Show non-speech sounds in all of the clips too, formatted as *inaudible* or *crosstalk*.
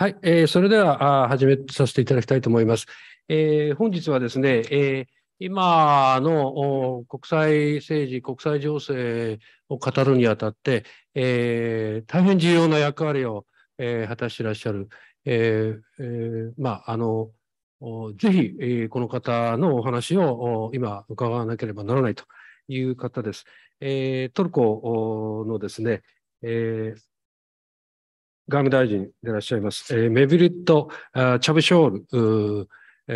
はい、えー、それではあ始めさせていただきたいと思います。えー、本日はですね、えー、今の国際政治、国際情勢を語るにあたって、えー、大変重要な役割を、えー、果たしていらっしゃる、えーえー、まあ、あの、ぜひ、えー、この方のお話を今伺わなければならないという方です。えー、トルコのですね、えー、外務大臣でいらっしゃいます、えー、メビリット・チャブショー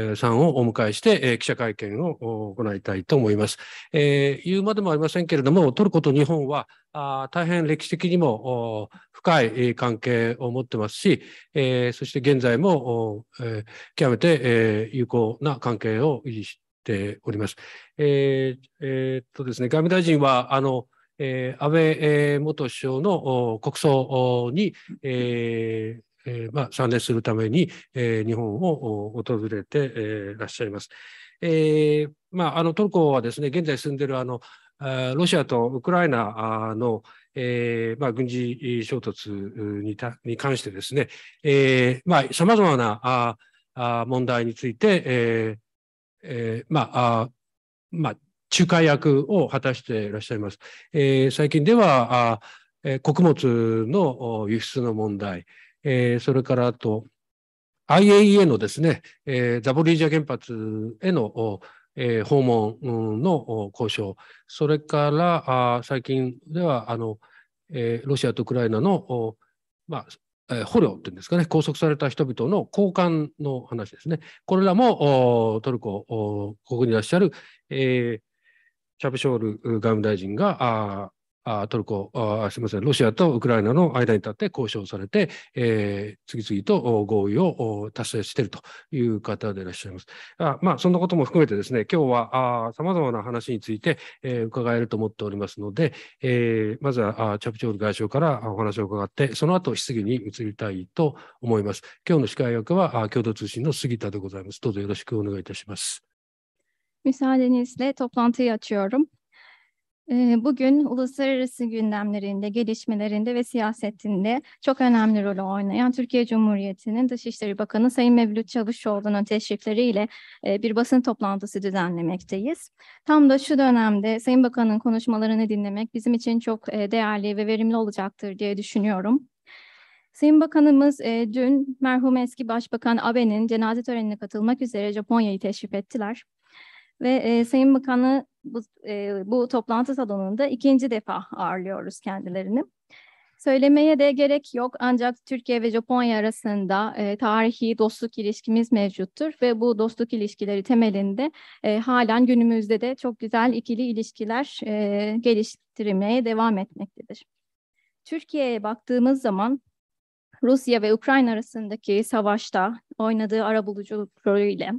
ルさんをお迎えして、え記者会見を行いたいと思います、えー、言うまでもありませんけれども、トルコと日本はあ大変歴史的にも深い関係を持ってますし、えー、そして現在も、えー、極めて、え有効な関係を維持しております。ええー、っとですね、外務大臣は、あの、えー、安倍、元首相の国葬に、えーえーまあ、参列するために、えー、日本を訪れて、えー、らっしゃいます。えーまあ、あのトルコはですね現在住んでいるあのロシアとウクライナの、えーまあ、軍事衝突にたに関してですね、えーまあ、様々なああ問題について、えーえーまあまあ、仲介役を果たしていらっしゃいます。えー、最近ではあ、えー、穀物の輸出の問題、えー、それからあと IAEA のですね、えー、ザボリージャ原発へのえー、訪問の交渉、それからあ最近ではあの、えー、ロシアとウクライナの、まあえー、捕虜っていうんですかね、拘束された人々の交換の話ですね、これらもトルコ、ここにいらっしゃる、えーチャブショール外務大臣が、あトルコあ、すみません、ロシアとウクライナの間に立って交渉されて、えー、次々と合意を達成しているという方でいらっしゃいます。あまあ、そんなことも含めてですね、今日はさまざまな話について、えー、伺えると思っておりますので、えー、まずはあチャプチョール外相からお話を伺って、その後質疑に移りたいと思います。今日の司会役はあ共同通信の杉田でございます。どうぞよろしくお願いいたします。Müsaadenizle toplantıyı açıyorum. Ee, bugün uluslararası gündemlerinde, gelişmelerinde ve siyasetinde çok önemli rol oynayan Türkiye Cumhuriyeti'nin Dışişleri Bakanı Sayın Mevlüt Çavuşoğlu'nun teşrifleriyle e, bir basın toplantısı düzenlemekteyiz. Tam da şu dönemde Sayın Bakan'ın konuşmalarını dinlemek bizim için çok e, değerli ve verimli olacaktır diye düşünüyorum. Sayın Bakanımız e, dün merhum eski Başbakan Abe'nin cenaze törenine katılmak üzere Japonya'yı teşrif ettiler. Ve e, Sayın Bakan'ı bu, e, bu toplantı salonunda ikinci defa ağırlıyoruz kendilerini. Söylemeye de gerek yok ancak Türkiye ve Japonya arasında e, tarihi dostluk ilişkimiz mevcuttur ve bu dostluk ilişkileri temelinde e, halen günümüzde de çok güzel ikili ilişkiler e, geliştirmeye devam etmektedir. Türkiye'ye baktığımız zaman Rusya ve Ukrayna arasındaki savaşta oynadığı arabuluculuk rolüyle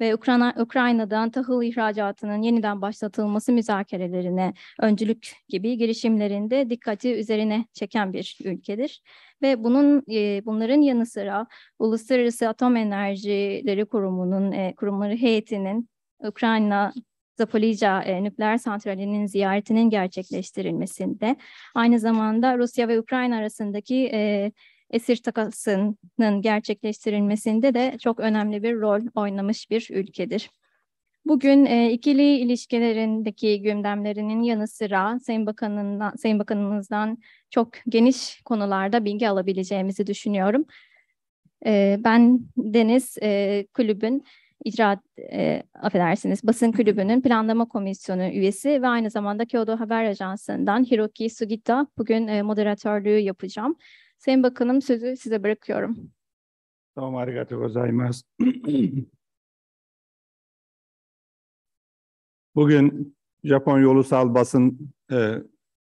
ve Ukrayna, Ukrayna'dan tahıl ihracatının yeniden başlatılması müzakerelerine öncülük gibi girişimlerinde dikkati üzerine çeken bir ülkedir ve bunun e, bunların yanı sıra Uluslararası Atom Enerjileri Kurumu'nun e, kurumları heyetinin Ukrayna Zaporizhzhia e, nükleer santralinin ziyaretinin gerçekleştirilmesinde aynı zamanda Rusya ve Ukrayna arasındaki e, esir takasının gerçekleştirilmesinde de çok önemli bir rol oynamış bir ülkedir. Bugün e, ikili ilişkilerindeki gündemlerinin yanı sıra Sayın, Bakanından, Sayın Bakanımızdan çok geniş konularda bilgi alabileceğimizi düşünüyorum. E, ben Deniz e, Kulübün icra e, affedersiniz basın kulübünün planlama komisyonu üyesi ve aynı zamanda Kyoto Haber Ajansı'ndan Hiroki Sugita bugün e, moderatörlüğü yapacağım. Sayın Bakanım sözü size bırakıyorum. Tamam, arigato gozaimasu. *clears throat* Bugün Japon Yolusal Basın e,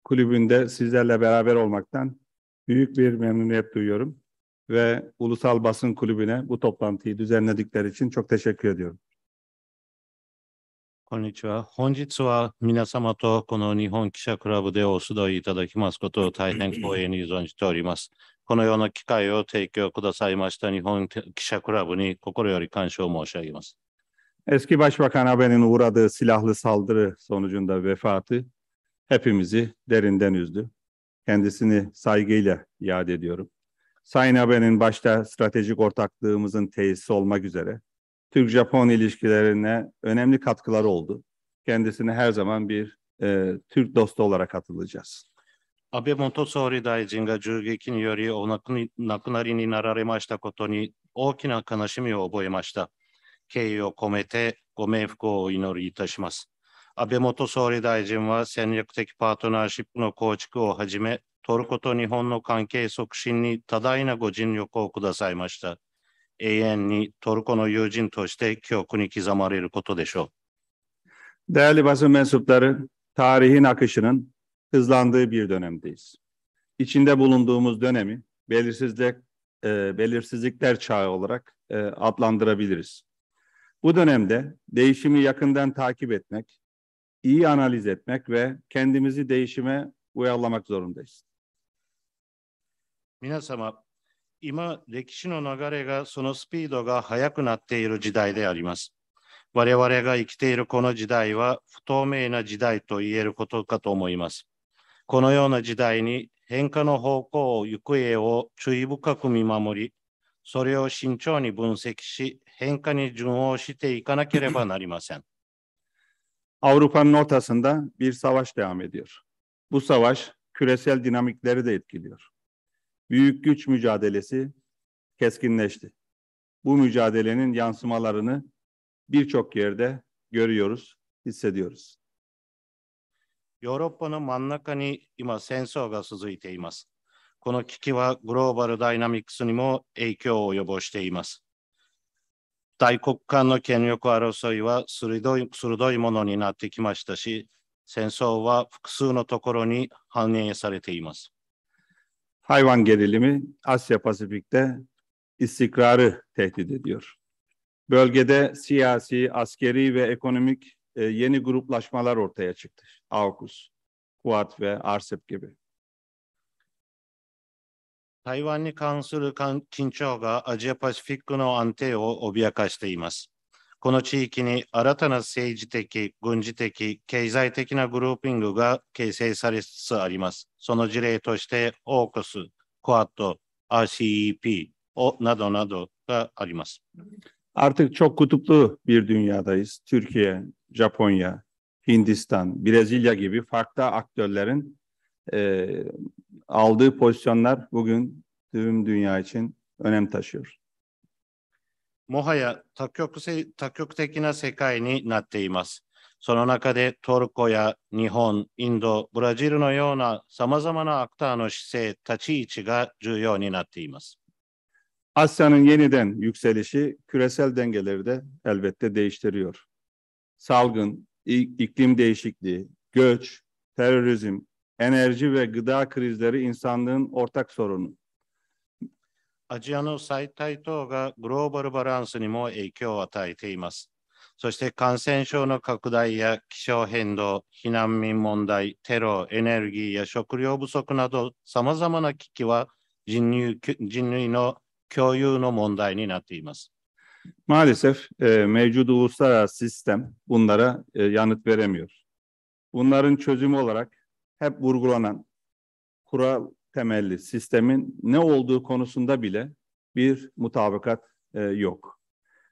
Kulübü'nde sizlerle beraber olmaktan büyük bir memnuniyet duyuyorum ve Ulusal Basın Kulübü'ne bu toplantıyı düzenledikleri için çok teşekkür ediyorum. Minasama Kisha de osudo koto orimasu. このような機会を提供くださいました日本記者クラブに心より感謝を申し上げます。Eski Başbakan Abe'nin uğradığı silahlı saldırı sonucunda vefatı hepimizi derinden üzdü. Kendisini saygıyla yad ediyorum. Sayın Abe'nin başta stratejik ortaklığımızın tesisi olmak üzere Türk-Japon ilişkilerine önemli katkıları oldu. Kendisine her zaman bir e, Türk dostu olarak hatırlayacağız. 安倍元総理大臣が銃撃によりお亡くなりになられましたことに大きな悲しみを覚えました。敬意を込めてご冥福をお祈りいたします。安倍元総理大臣は戦略的パートナーシップの構築をはじめ、トルコと日本の関係促進に多大なご尽力をくださいました。永遠にトルコの友人として記憶に刻まれることでしょう。hızlandığı bir dönemdeyiz. İçinde bulunduğumuz dönemi belirsizlik, e, belirsizlikler çağı olarak e, adlandırabiliriz. Bu dönemde değişimi yakından takip etmek, iyi analiz etmek ve kendimizi değişime uyarlamak zorundayız. 皆様、今、歴史の流れが、そのスピードが速くなっている時代であります。我々が生きているこの時代は、不透明な時代と言えることかと思います。このような時代に変化の方向を行方を注意深く見守り、それを慎重に分析し、変化に順応していかなければなりません。Avrupa'nın *clears throat* ortasında bir savaş devam ediyor. Bu savaş küresel dinamikleri de etkiliyor. Büyük güç mücadelesi keskinleşti. Bu mücadelenin yansımalarını birçok yerde görüyoruz, hissediyoruz. ヨーロッパの真ん中に今戦争が続いています。この危機はグローバルダイナミックスにも影響を及ぼしています。大国間の権力争いは鋭い鋭いものになってきましたし、戦争は複数のところに反映されています。Hayvan gerilimi Asya Pasifik'te istikrarı tehdit ediyor. Bölgede siyasi, askeri ve ekonomik e, yeni gruplaşmalar ortaya çıktı. AUKUS, KUAT ve ARSEP gibi. 台湾に関する緊張がアジアパシフィックの安定を脅かしています。この地域に新たな政治的、軍事的、経済的なグルーピングが形成されつつあります。その事例として、オークス、クワット、RCEP をなどなどがあります。Artık çok kutuplu bir dünyadayız. Türkiye, Japonya, Hindistan, Brezilya gibi farklı aktörlerin e, aldığı pozisyonlar bugün tüm dünya için önem taşıyor. もはや多極性多極的な世界になっています。その中でトルコや日本、インド、ブラジルのようなさまざまなアクターの姿勢、立ち位置が重要になっています。Asya'nın yeniden yükselişi küresel dengeleri de elbette değiştiriyor. Salgın, iklim değişikliği, göç, terörizm, enerji ve gıda krizleri insanlığın ortak sorunu. アジアの最大等がグローバルバランスにも影響を与えています。そして感染症の拡大や気象変動、避難民問題、テロ、エネルギーや食料不足など、さまざまな危機は人人類の共有の問題になっています。Maalesef e, mevcut uluslararası sistem bunlara e, yanıt veremiyor. Bunların çözümü olarak hep vurgulanan kural temelli sistemin ne olduğu konusunda bile bir mutabakat e, yok.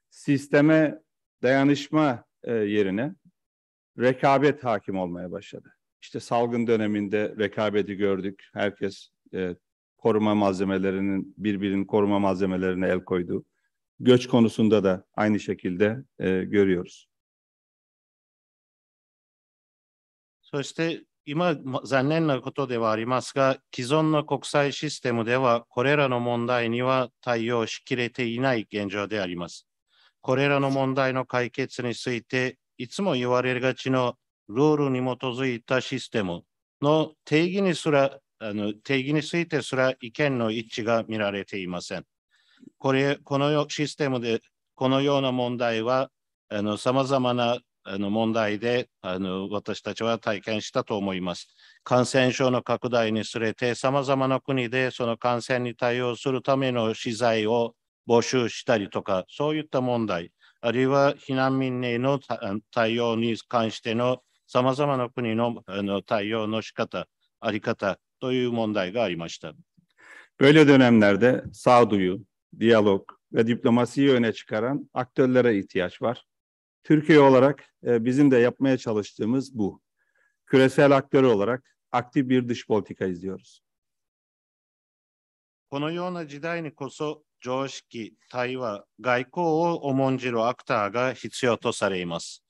Sisteme dayanışma e, yerine rekabet hakim olmaya başladı. İşte salgın döneminde rekabeti gördük. Herkes e, koruma malzemelerinin birbirinin koruma malzemelerine el koydu. göç konusunda da aynı şekilde e, görüyoruz. そして今、残念なことではありますが、既存の国際システムでは、これらの問題には対応しきれていない現状であります。これらの問題の解決について、いつも言われがちのルールに基づいたシステムの定義にすら、あの定義についてすら意見の一致が見られていません。これこのシステムでこのような問題はさまざまなあの問題であの私たちは体験したと思います。感染症の拡大にすれてさまざまな国でその感染に対応するための資材を募集したりとかそういった問題あるいは避難民への対応に関してのさまざまな国のあの対応の仕方あり方という問題がありました。Böyle dönemlerde sağduyu, diyalog ve diplomasiyi öne çıkaran aktörlere ihtiyaç var. Türkiye olarak e, bizim de yapmaya çalıştığımız bu. Küresel aktör olarak aktif bir dış politika izliyoruz. izliyoruz. このような時代にこそ常識、対話、外交を重んじるアクターが必要とされます。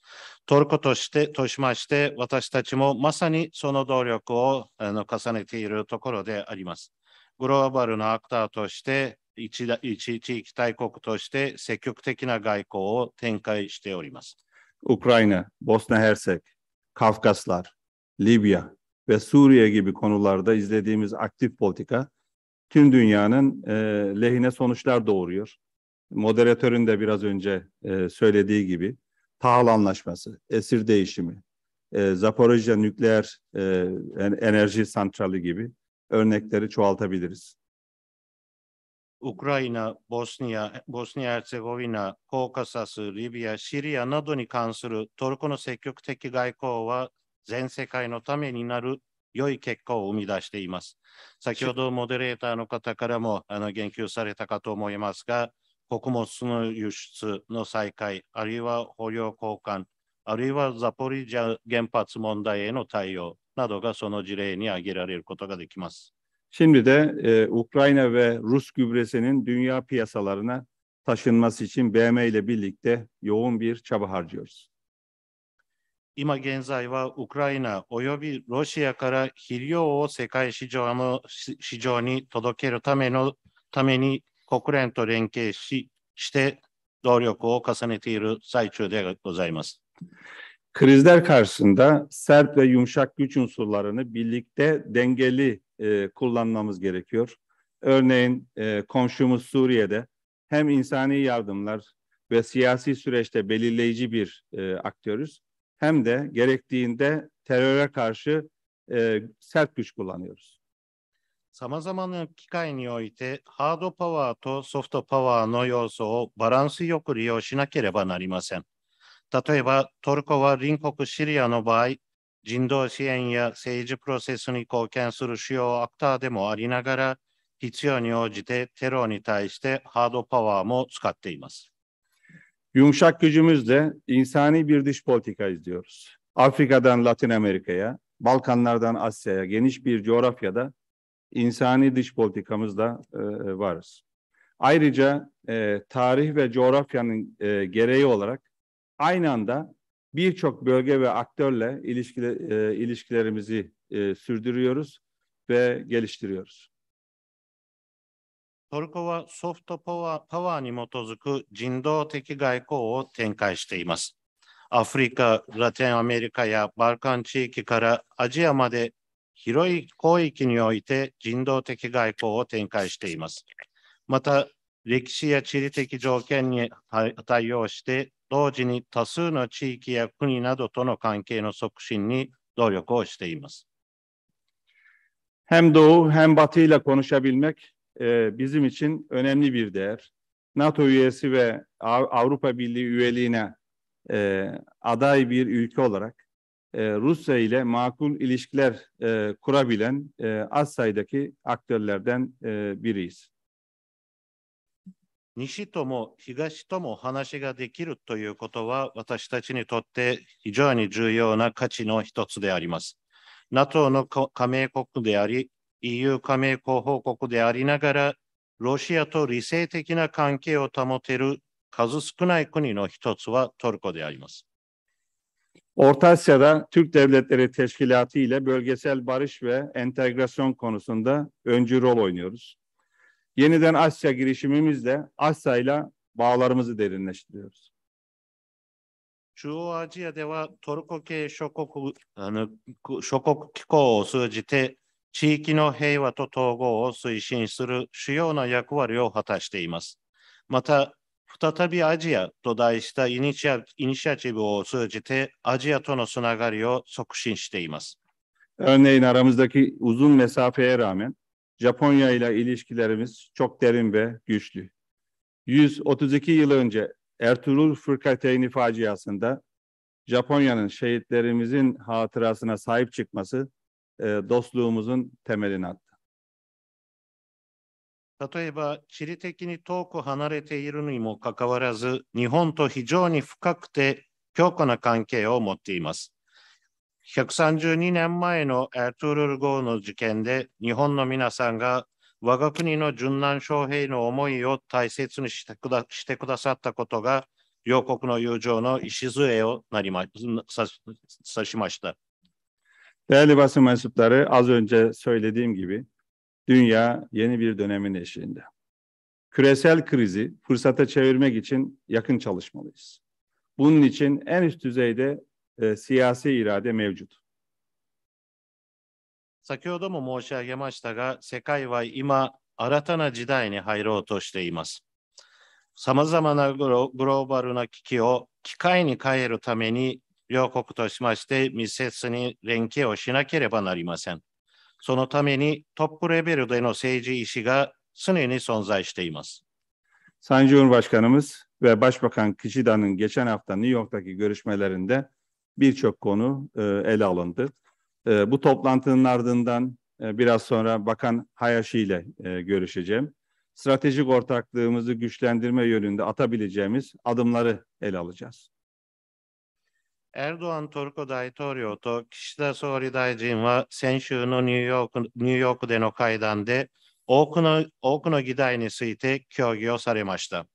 トルコとしてとしまして、私たちもまさにその努力をあの重ねているところであります。グローバルなアクターとして、一地域大国として積極的な外交を展開しております。Ukrayna, Bosna Hersek, Kafkaslar, Libya ve Suriye gibi konularda izlediğimiz aktif politika tüm dünyanın e, lehine sonuçlar doğuruyor. Moderatörün de biraz önce e, söylediği gibi tahıl anlaşması, esir değişimi, e, Zaporojya nükleer e, enerji santrali gibi örnekleri çoğaltabiliriz. ウクライナ、ボスニア、ボスニア・セゴビナ、コーカサス、リビア、シリアなどに関するトルコの積極的外交は全世界のためになる良い結果を生み出しています。先ほどモデレーターの方からもあの言及されたかと思いますが、穀物の輸出の再開、あるいは捕虜交換、あるいはザポリージャ原発問題への対応などがその事例に挙げられることができます。Şimdi de e, Ukrayna ve Rus gübresinin dünya piyasalarına taşınması için BM ile birlikte yoğun bir çaba harcıyoruz. 今現在はウクライナ及びロシアから肥料を世界市場の市場に届けるためのために国連と連携しして努力を重ねている最中でございます。Krizler karşısında sert ve yumuşak güç unsurlarını birlikte dengeli e, kullanmamız gerekiyor. Örneğin e, komşumuz Suriye'de hem insani yardımlar ve siyasi süreçte belirleyici bir e, aktörüz hem de gerektiğinde teröre karşı e, sert güç kullanıyoruz. Hard power power soft 様々な機会においてハードパワーとソフトパワーの要素をバランスよく利用しなければなりません。例えばトルコは隣国シリアの場合、人道支援や政治プロセスに貢献する主要アクターでもありながら、必要に応じてテロに対してハードパワーも使っています。Yumuşak gücümüzle insani bir dış politika izliyoruz. Afrika'dan Latin Amerika'ya, Balkanlardan Asya'ya geniş bir coğrafyada insani dış politikamızla e, e varız. Ayrıca e, tarih ve coğrafyanın e, gereği olarak aynı anda birçok bölge ve aktörle ilişkiler, e, ilişkilerimizi e, sürdürüyoruz ve geliştiriyoruz. トルコはソフトパワーパワーに基づく人道的外交を展開しています。アフリカ、ラテンアメリカやバルカン地域からアジアまで広い広域において人道的外交を展開しています。また、歴史や地理的条件に対応して同時に多数の地域や国などとの関係の促進に努力をしています。Hem Doğu hem Batı ile konuşabilmek e, bizim için önemli bir değer. NATO üyesi ve Avrupa Birliği üyeliğine e, aday bir ülke olarak e, Rusya ile makul ilişkiler e, kurabilen e, az sayıdaki aktörlerden e, biriyiz. 西とも東とも話ができるということは私たちにとって非常に重要な価値の一つであります。NATO の加盟国であり、EU 加盟候補国でありながら、ロシアと理性的な関係を保てる数少ない国の一つはトルコであります。Orta Asya'da Türk Devletleri Teşkilatı ile bölgesel barış ve entegrasyon konusunda öncü rol oynuyoruz. Yeniden Asya girişimimizle Asya ile bağlarımızı derinleştiriyoruz. Şu Şu deva bir derinleştiriyoruz. 中央アジアではトルコ系諸国あの諸国機構を通じて地域の平和と統合を推進する主要な役割を果たしています。また、再びアジアと題したイニシアイニシアチブを通じてアジアとのつながりを促進しています。Örneğin aramızdaki uzun mesafeye rağmen Japonya ile ilişkilerimiz çok derin ve güçlü. 132 yıl önce Ertuğrul Fırkateyni faciasında Japonya'nın şehitlerimizin hatırasına sahip çıkması e, dostluğumuzun temelini attı. attı. 例えば、地理的に遠く離れているにもかかわらず、日本と非常に深くて強固な関係を持っています。132年前のトゥール号の事件で日本の皆さんが我が国の殉難将兵の思いを大切にしてくだしてくださったことが両国の友情の礎をなりまさしました。Değerli basın mensupları az önce söylediğim gibi dünya yeni bir dönemin eşiğinde. Küresel krizi fırsata çevirmek için yakın çalışmalıyız. Bunun için en üst düzeyde e, siyasi irade mevcut. 先ほども申し上げましたが、世界は今、新たな時代に入ろうとしています。さまざまなグローバルな危機を機会に変えるために、両国としまして密接に連携をしなければなりません。そのためにトップレベルでの政治意志が常に存在しています。Sayın Cumhurbaşkanımız ve Başbakan Kişidan'ın geçen hafta New York'taki görüşmelerinde birçok konu e, ele alındı. E, bu toplantının ardından e, biraz sonra Bakan Hayashi ile e, görüşeceğim. Stratejik ortaklığımızı güçlendirme yönünde atabileceğimiz adımları ele alacağız. Erdoğan New New York トルコ大統領と岸田総理大臣は先週のニューヨークニューヨークでの会談で多くの多くの議題について協議をされました。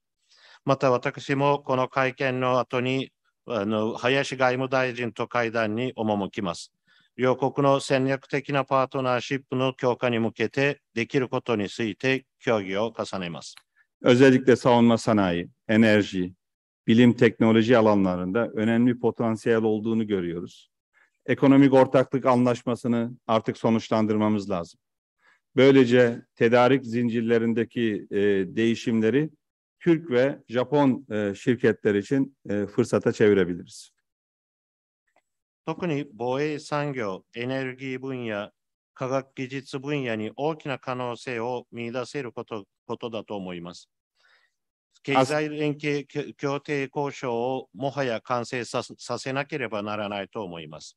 また私もこの会見の後にあの林外務大臣と会談に赴きます。両国の戦略的なパートナーシップの強化に向けてできることについて協議を重ねます。Özellikle savunma sanayi, enerji, bilim teknoloji alanlarında önemli potansiyel olduğunu görüyoruz. Ekonomik ortaklık anlaşmasını artık sonuçlandırmamız lazım. Böylece tedarik zincirlerindeki e, değişimleri Türk ve Japon e, şirketler için e, fırsata çevirebiliriz. 特に防衛産業、エネルギー分野、科学技術分野に大きな可能性を見出せることだと思います。経済連携協定交渉をもはや完成させなければならないと思います。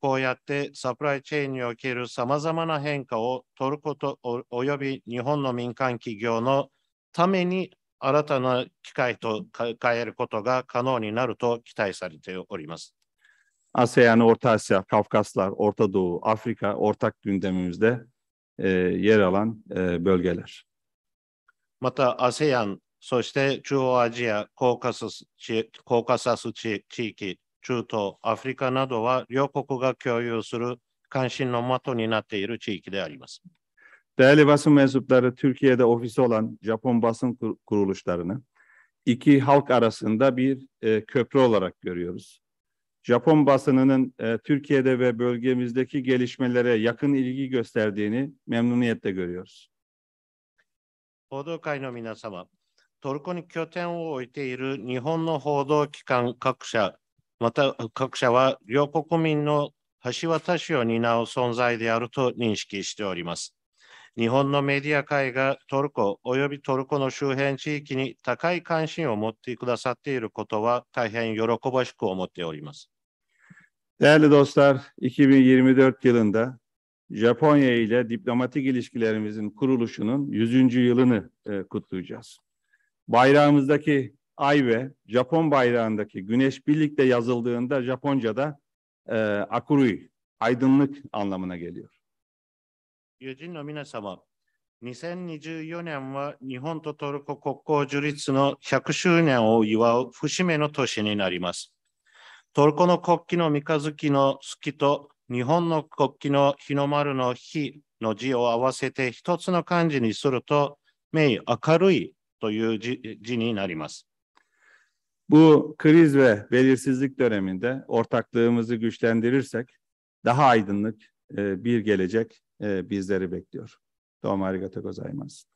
こうやってサプライチェーンにおけるさまざまな変化をトルコとおよび日本の民間企業のために新たな機会と変えることが可能になると期待されております。ASEAN, Orta Asya, Kafkaslar, Orta Doğu, Afrika ortak gündemimizde e, yer alan e, bölgeler. また ASEAN、そして中央アジア、コーカサス地コーカサス地地域、中東、アフリカなどは両国が共有する関心の的になっている地域であります。Değerli basın mensupları Türkiye'de ofisi olan Japon basın kuruluşlarını iki halk arasında bir e, köprü olarak görüyoruz. Japon basınının e, Türkiye'de ve bölgemizdeki gelişmelere yakın ilgi gösterdiğini memnuniyetle görüyoruz. 報道会の皆様、トルコに拠点を置いている日本の報道機関各社、また各社は両国民の橋渡しを担う存在であると認識しております。日本のメディア界がトルコ及びトルコの周辺地域に高い関心を持ってくださっていることは大変喜ばしく思っております。Değerli dostlar, 2024 yılında Japonya ile diplomatik ilişkilerimizin kuruluşunun 100. yılını e, kutlayacağız. Bayrağımızdaki ay ve Japon bayrağındaki güneş birlikte yazıldığında Japonca'da e, akurui, aydınlık anlamına geliyor. 友人の皆様、2024年は日本とトルコ国交樹立の100周年を祝う節目の年になります。トルコの国旗の三日月の月と日本の国旗の日の丸の日の字を合わせて一つの漢字にすると、明明るいという字になります。Bu kriz ve belirsizlik döneminde ortaklığımızı güçlendirirsek daha aydınlık bir gelecek e, bizleri bekliyor. どうもありがとうございます。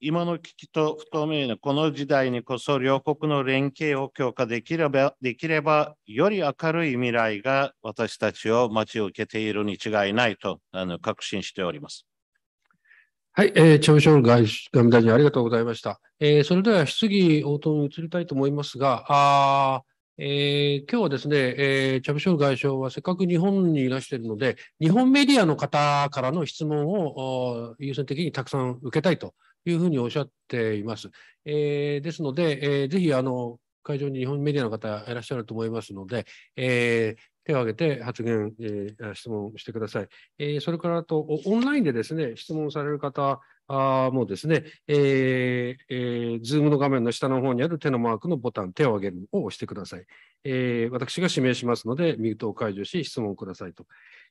今の危機と不透明なこの時代にこそ両国の連携を強化できれば、できればより明るい未来が私たちを待ち受けているに違いないとあの確信しております。はい、えー、チャン・ション外務大臣ありがとうございました。えー、それでは質疑応答に移りたいと思いますが、あえー、今日はですね、えー、チャブショー外相はせっかく日本にいらしているので、日本メディアの方からの質問を優先的にたくさん受けたいというふうにおっしゃっています。えー、ですので、えー、ぜひあの会場に日本メディアの方いらっしゃると思いますので、えー、手を挙げて発言、えー、質問してください。えー、それからと、オンラインでですね、質問される方、あもうですね、えーえー、z の画面の下の方にある手のマークのボタン、手を挙げるを押してください。えー、私が指名しますので、ミュートを解除し、質問くださいと。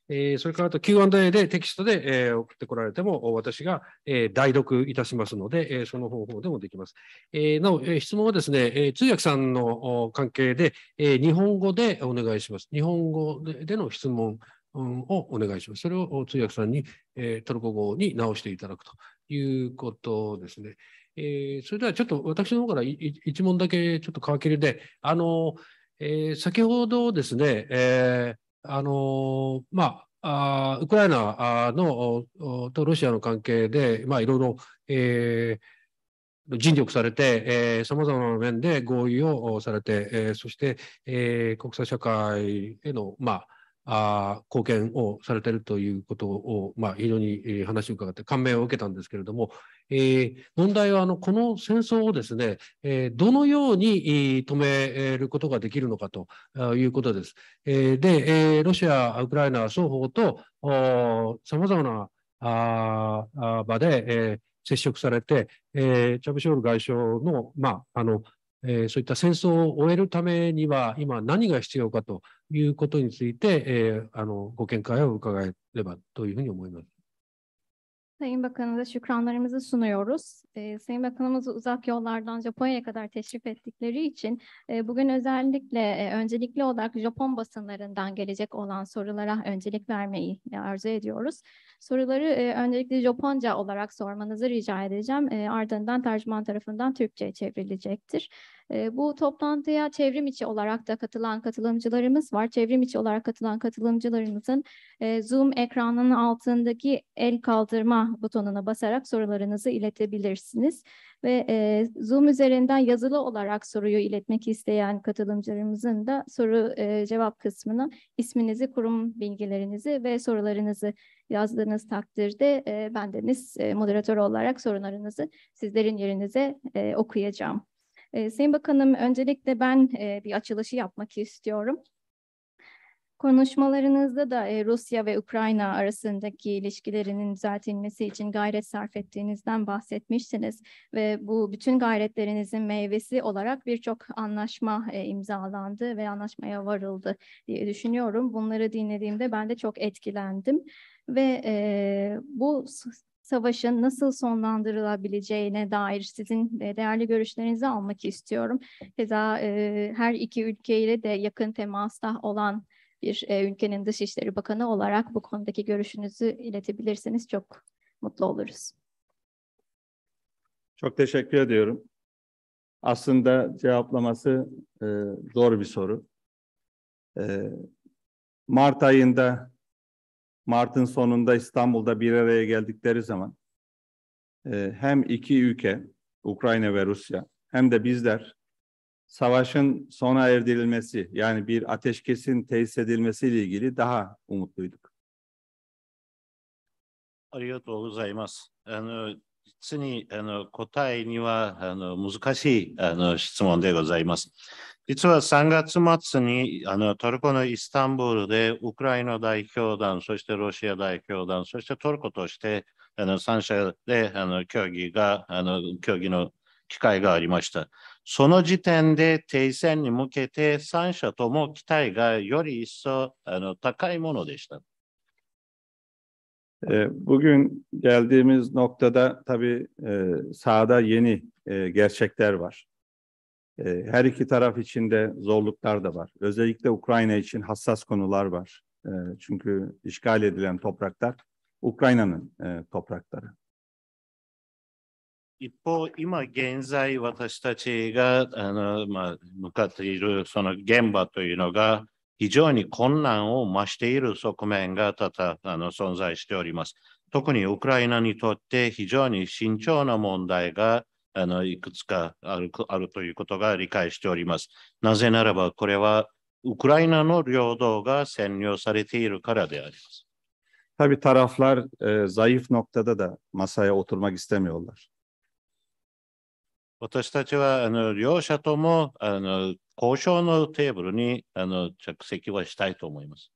えー、それからあと Q&A でテキストで、えー、送ってこられても、私が、えー、代読いたしますので、えー、その方法でもできます。えー、なお、えー、質問はですね、えー、通訳さんの関係で、えー、日本語でお願いします。日本語での質問をお願いします。それを通訳さんに、えー、トルコ語に直していただくと。いうことですね。えー、それではちょっと私の方から一問だけちょっと皮切りで、あの、えー、先ほどですね、えー、あの、まあ、あウクライナのとロシアの関係で、まあ、いろいろ、えー、尽力されて、えまざまな面で合意をされて、えー、そして、えー、国際社会への、まあ、あ貢献をされているということを、まあ、非常に、話を伺って感銘を受けたんですけれども、えー、問題はあのこの戦争をですね、えー、どのように、止めることができるのかということです。えー、で、えー、ロシア、ウクライナ双方とさまざまなああ場で、えー、接触されて、えー、チャブショール外相の,、まあ、あのえそういった戦争を終えるためには今何が必要かということについて、えあのご見解を伺えればというふうに思います。Sayın Bakanımıza şükranlarımızı sunuyoruz. Ee, Sayın Bakanımız uzak yollardan Japonya'ya kadar teşrif ettikleri için e, bugün özellikle e, öncelikli olarak Japon basınlarından gelecek olan sorulara öncelik vermeyi arzu ediyoruz. Soruları e, öncelikle Japonca olarak sormanızı rica edeceğim. E, ardından tercüman tarafından Türkçe'ye çevrilecektir. Bu toplantıya çevrim içi olarak da katılan katılımcılarımız var. Çevrim içi olarak katılan katılımcılarımızın Zoom ekranının altındaki el kaldırma butonuna basarak sorularınızı iletebilirsiniz. Ve Zoom üzerinden yazılı olarak soruyu iletmek isteyen katılımcılarımızın da soru cevap kısmına isminizi, kurum bilgilerinizi ve sorularınızı yazdığınız takdirde bendeniz moderatör olarak sorularınızı sizlerin yerinize okuyacağım. Ee, Sayın Bakanım öncelikle ben e, bir açılışı yapmak istiyorum. Konuşmalarınızda da e, Rusya ve Ukrayna arasındaki ilişkilerinin düzeltilmesi için gayret sarf ettiğinizden bahsetmiştiniz ve bu bütün gayretlerinizin meyvesi olarak birçok anlaşma e, imzalandı ve anlaşmaya varıldı diye düşünüyorum. Bunları dinlediğimde ben de çok etkilendim ve e, bu savaşın nasıl sonlandırılabileceğine dair sizin e, değerli görüşlerinizi almak istiyorum. Keza e, her iki ülkeyle de yakın temasta olan bir e, ülkenin Dışişleri Bakanı olarak bu konudaki görüşünüzü iletebilirseniz çok mutlu oluruz. Çok teşekkür ediyorum. Aslında cevaplaması e, zor bir soru. E, Mart ayında Mart'ın sonunda İstanbul'da bir araya geldikleri zaman e, hem iki ülke, Ukrayna ve Rusya, hem de bizler savaşın sona erdirilmesi yani bir ateşkesin tesis edilmesiyle ilgili daha umutluyduk. ありがとうございます。あの、質にあの答えにはあの難しいあの質問でございます。実は3月末にあのトルコのイスタンブールでウクライナ代表団、そしてロシア代表団、そしてトルコとしてあの3者であの協議があの協議の機会がありました。その時点で停戦に向けて3者とも期待がより一層あの高いものでした。E, bugün geldiğimiz noktada tabii e, sahada yeni e, gerçekler var. Her iki taraf için de zorluklar da var. Özellikle Ukrayna için hassas konular var. Çünkü işgal edilen topraklar Ukrayna'nın toprakları. 一方、今現在私たちがあの、まあ、向かっているその現場というのが、非常に困難を増している側面が多々あの存在しております。特にウクライナにとって非常に慎重な問題があのいくつかあるあるということが理解しております。なぜならばこれはウクライナの領土が占領されているからであります。Tabi taraflar e, zayıf noktada da masaya oturmak istemiyorlar. 私たちはあの両者ともあの交渉のテーブルにあの着席はしたいと思います。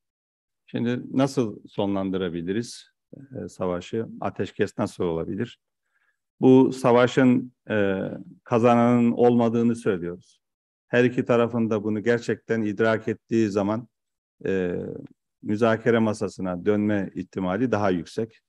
Şimdi nasıl sonlandırabiliriz e, savaşı? Ateşkes nasıl olabilir? Bu savaşın e, kazananın olmadığını söylüyoruz. Her iki tarafın da bunu gerçekten idrak ettiği zaman e, müzakere masasına dönme ihtimali daha yüksek.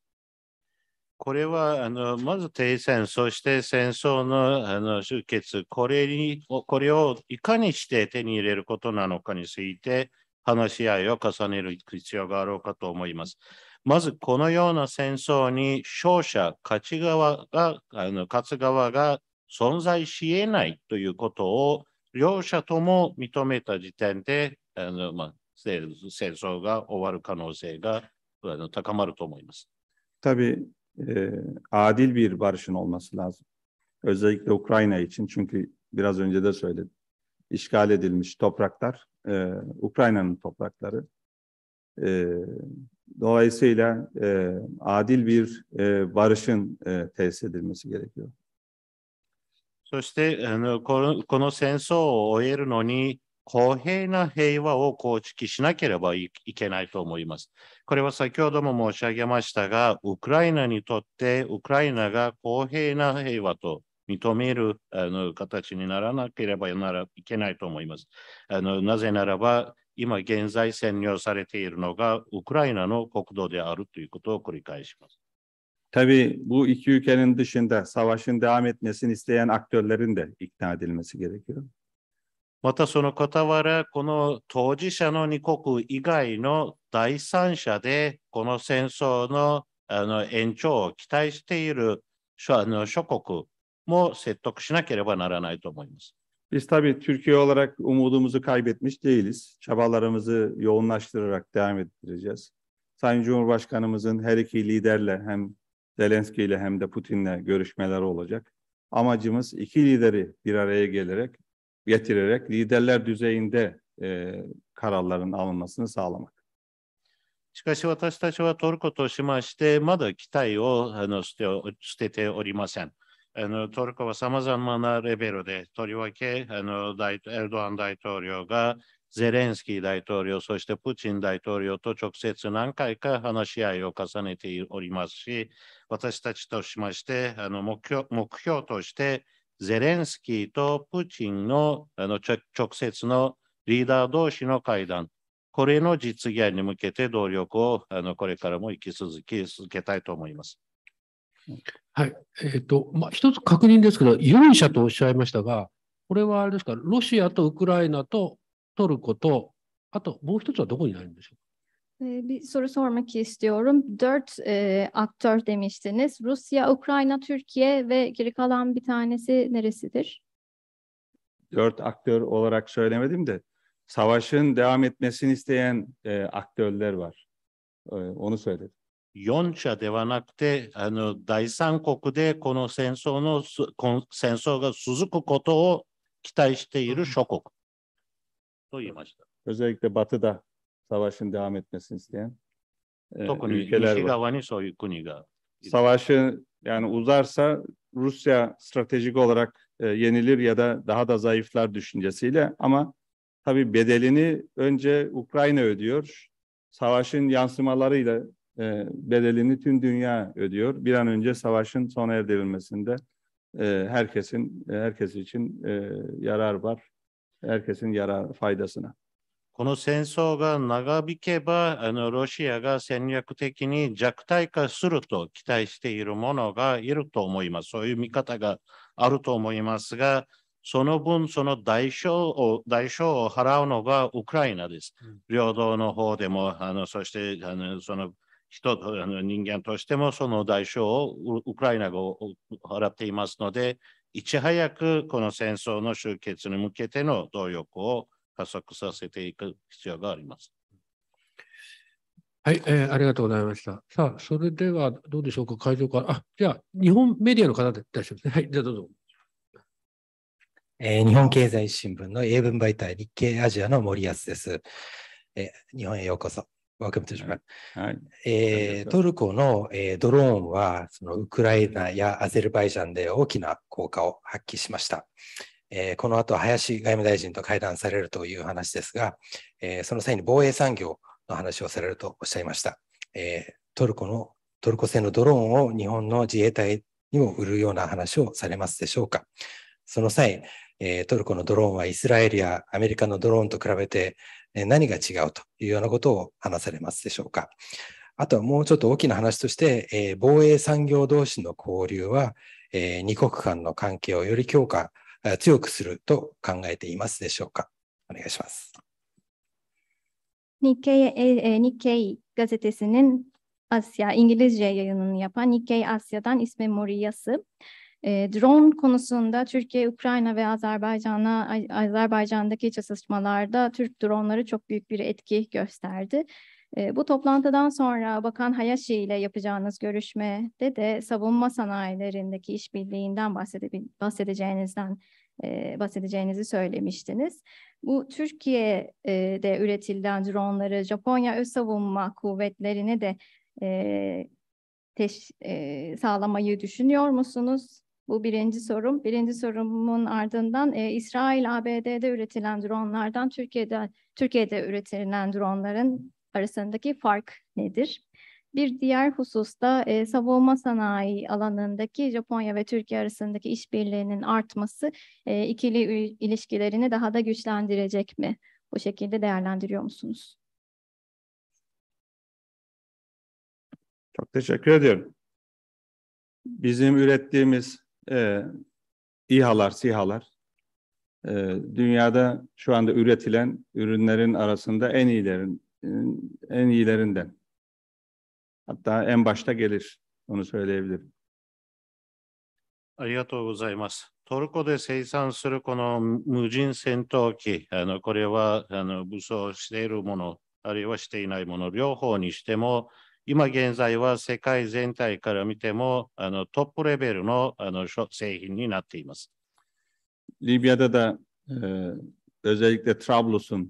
これはあのまず停戦、そして戦争のあの終結これに、これをいかにして手に入れることなのかについて話し合いを重ねる必要があろうかと思います。まず、このような戦争に勝者、勝ち側があの勝つ側が存在し得ないということを両者とも認めた時点であの、まあ、戦争が終わる可能性があの高まると思います。e, adil bir barışın olması lazım. Özellikle Ukrayna için çünkü biraz önce de söyledim. İşgal edilmiş topraklar, e, Ukrayna'nın toprakları. E, dolayısıyla e, adil bir e, barışın e, tesis edilmesi gerekiyor. そして、あのこのこの戦争を終えるのに、公平な平和を構築しなければいけないと思います。これは先ほども申し上げましたが、ウクライナにとってウクライナが公平な平和と認めるあの形にならなければならいけないと思います。あのなぜならば、今現在占領されているのがウクライナの国土であるということを繰り返します。Tabii bu iki ülkenin dışında savaşın devam etmesini isteyen aktörlerin de ikna edilmesi gerekiyor. またその方はこの当事者の2国以外の第三者でこの戦争のあの延長を期待している諸あの諸国も説得しなければならないと思います。Biz tabii Türkiye olarak umudumuzu kaybetmiş değiliz. Çabalarımızı yoğunlaştırarak devam ettireceğiz. Sayın Cumhurbaşkanımızın her iki liderle hem Zelenski ile hem de Putin'le görüşmeler olacak. Amacımız iki lideri bir araya gelerek getirerek liderler düzeyinde e, kararların alınmasını sağlamak. しかし私たちはトルコとしまして、まだ期待をあの捨て捨てておりません。あのトルコはさまざまなレベルで、とりわけあの大エルドアン大統領がゼレンスキー大統領、そしてプーチン大統領と直接何回か話し合いを重ねておりますし、私たちとしまして、あの目標目標として、ゼレンスキーとプーチンのあの直接のリーダー同士の会談、これの実現に向けて努力をあのこれからも引き続き続けたいと思います。はいえーとまあ、一つ確認ですけど、4社とおっしゃいましたが、これはあれですか、ロシアとウクライナとトルコと、あともう一つはどこになるんでしょう Ee, bir soru sormak istiyorum. Dört e, aktör demiştiniz. Rusya, Ukrayna, Türkiye ve geri kalan bir tanesi neresidir? Dört aktör olarak söylemedim de savaşın devam etmesini isteyen e, aktörler var. E, onu söyledim. Yonca devanakte ano daisan kokude kono senso no senso suzuku koto o kitai shite iru Özellikle batıda savaşın devam etmesini isteyen e, ülkeler var. Savaşı yani uzarsa Rusya stratejik olarak e, yenilir ya da daha da zayıflar düşüncesiyle ama tabii bedelini önce Ukrayna ödüyor. Savaşın yansımalarıyla e, bedelini tüm dünya ödüyor. Bir an önce savaşın sona erdirilmesinde e, herkesin herkes için e, yarar var. Herkesin yarar faydasına. この戦争が長引けば、あのロシアが戦略的に弱体化すると期待しているものがいると思います。そういう見方があると思いますが、その分、その代償を代償を払うのがウクライナです。領土の方でも、あのそしてあのその人あの人間としてもその代償をウクライナが払っていますので、いち早くこの戦争の終結に向けての動力を加速させていく必要があります。はい、えー、ありがとうございました。さあ、それではどうでしょうか、会場から。あじゃあ、日本メディアの方で大丈夫ですね。はい、じゃあどうぞ。えー、日本経済新聞の英文媒体、日経アジアの森安です。えー、日本へようこそ。Welcome to Japan. はい、えー、トルコの、えー、ドローンはそのウクライナやアゼルバイジャンで大きな効果を発揮しました。えー、この後林外務大臣と会談されるという話ですが、えー、その際に防衛産業の話をされるとおっしゃいました。えー、トルコのトルコ製のドローンを日本の自衛隊にも売るような話をされますでしょうか。その際、えトルコのドローンはイスラエルやアメリカのドローンと比べて何が違うというようなことを話されますでしょうか。あとはもうちょっと大きな話として、え防衛産業同士の交流は、え2国間の関係をより強化強くすると考えていますでしょうか。お願いします。Nikkei, e, e, Nikkei gazetesinin Asya, İngilizce yayınını yapan Nikkei Asya'dan ismi Moriyası. E, drone konusunda Türkiye, Ukrayna ve Azerbaycan'a Azerbaycan'daki çatışmalarda Türk dronları çok büyük bir etki gösterdi. Ee, bu toplantıdan sonra Bakan Hayashi ile yapacağınız görüşmede de savunma sanayilerindeki işbirliğinden bahsedeceğinizden e, bahsedeceğinizi söylemiştiniz. Bu Türkiye'de üretilen dronları Japonya öz savunma kuvvetlerine de e, teş, e, sağlamayı düşünüyor musunuz? Bu birinci sorum. Birinci sorumun ardından e, İsrail ABD'de üretilen dronlardan Türkiye'de Türkiye'de üretilen dronların arasındaki fark nedir? Bir diğer hususta e, savunma sanayi alanındaki Japonya ve Türkiye arasındaki işbirliğinin artması e, ikili ilişkilerini daha da güçlendirecek mi? Bu şekilde değerlendiriyor musunuz? Çok teşekkür ediyorum. Bizim ürettiğimiz e, İHA'lar, SİHA'lar e, dünyada şu anda üretilen ürünlerin arasında en iyilerin en iyilerinden. Hatta en başta gelir. Onu söyleyebilirim. ありがとうございます。トルコで生産するこの無人戦闘機、あのこれはあの武装しているもの、あるいはしていないもの、両方にしても、今現在は世界全体から見てもあのトップレベルのあの製品になっています。Libya'da da e, özellikle Trablus'un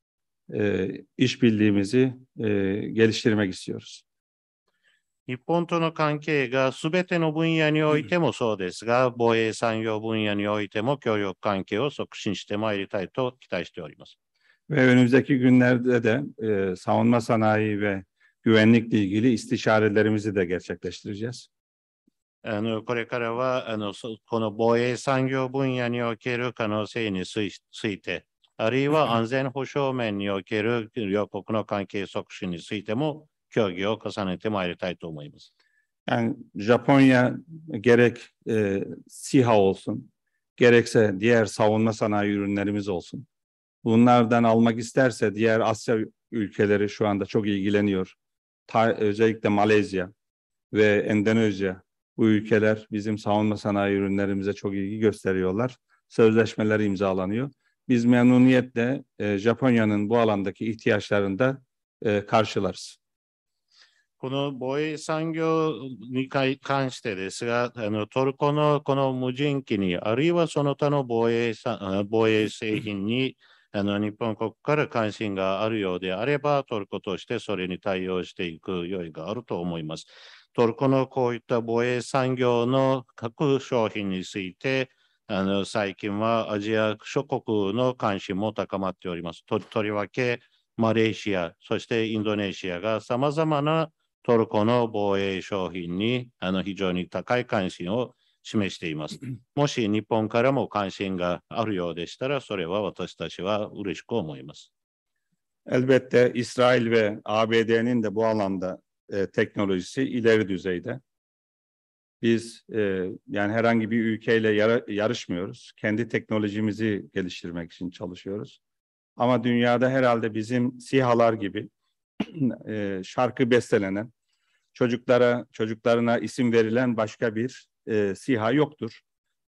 E, işbirliğimizi e, geliştirmek istiyoruz. 日本との関係がすべての分野においてもそうですが、防衛産業分野においても協力関係を促進してまいりたいと期待しております。Ve hmm. önümüzdeki günlerde de e, savunma sanayi ve güvenlikle ilgili istişarelerimizi de gerçekleştireceğiz. あのこれからはあのこの防衛産業分野における可能性について、あるいは安全保障面における両国の関係促進についても協議を重ねてまいりたいと思います。Yani Japonya gerek e, SİHA olsun, gerekse diğer savunma sanayi ürünlerimiz olsun. Bunlardan almak isterse diğer Asya ülkeleri şu anda çok ilgileniyor. Ta, özellikle Malezya ve Endonezya bu ülkeler bizim savunma sanayi ürünlerimize çok ilgi gösteriyorlar. Sözleşmeler imzalanıyor. biz memnuniyetle e, Japonya'nın bu alandaki ihtiyaçlarını da e, karşılarız. この防衛産業に関してですが、あのトルコのこの無人機に、あるいはその他の防衛防衛製品に、あの日本国から関心があるようであれば、トルコとしてそれに対応していく用意があると思います。トルコのこういった防衛産業の各商品について、あの最近はアジア諸国の関心も高まっております。ととりわけマレーシア、そしてインドネシアがさまざまなトルコの防衛商品にあの非常に高い関心を示しています。*clears throat* もし日本からも関心があるようでしたら、それは私たちは嬉しく思います。Elbette İsrail ve ABD'nin de bu alanda e, teknolojisi ileri düzeyde. Biz e, yani herhangi bir ülkeyle yar yarışmıyoruz. Kendi teknolojimizi geliştirmek için çalışıyoruz. Ama dünyada herhalde bizim sihalar gibi *clears throat* e, şarkı bestelenen, çocuklara çocuklarına isim verilen başka bir e, siha yoktur.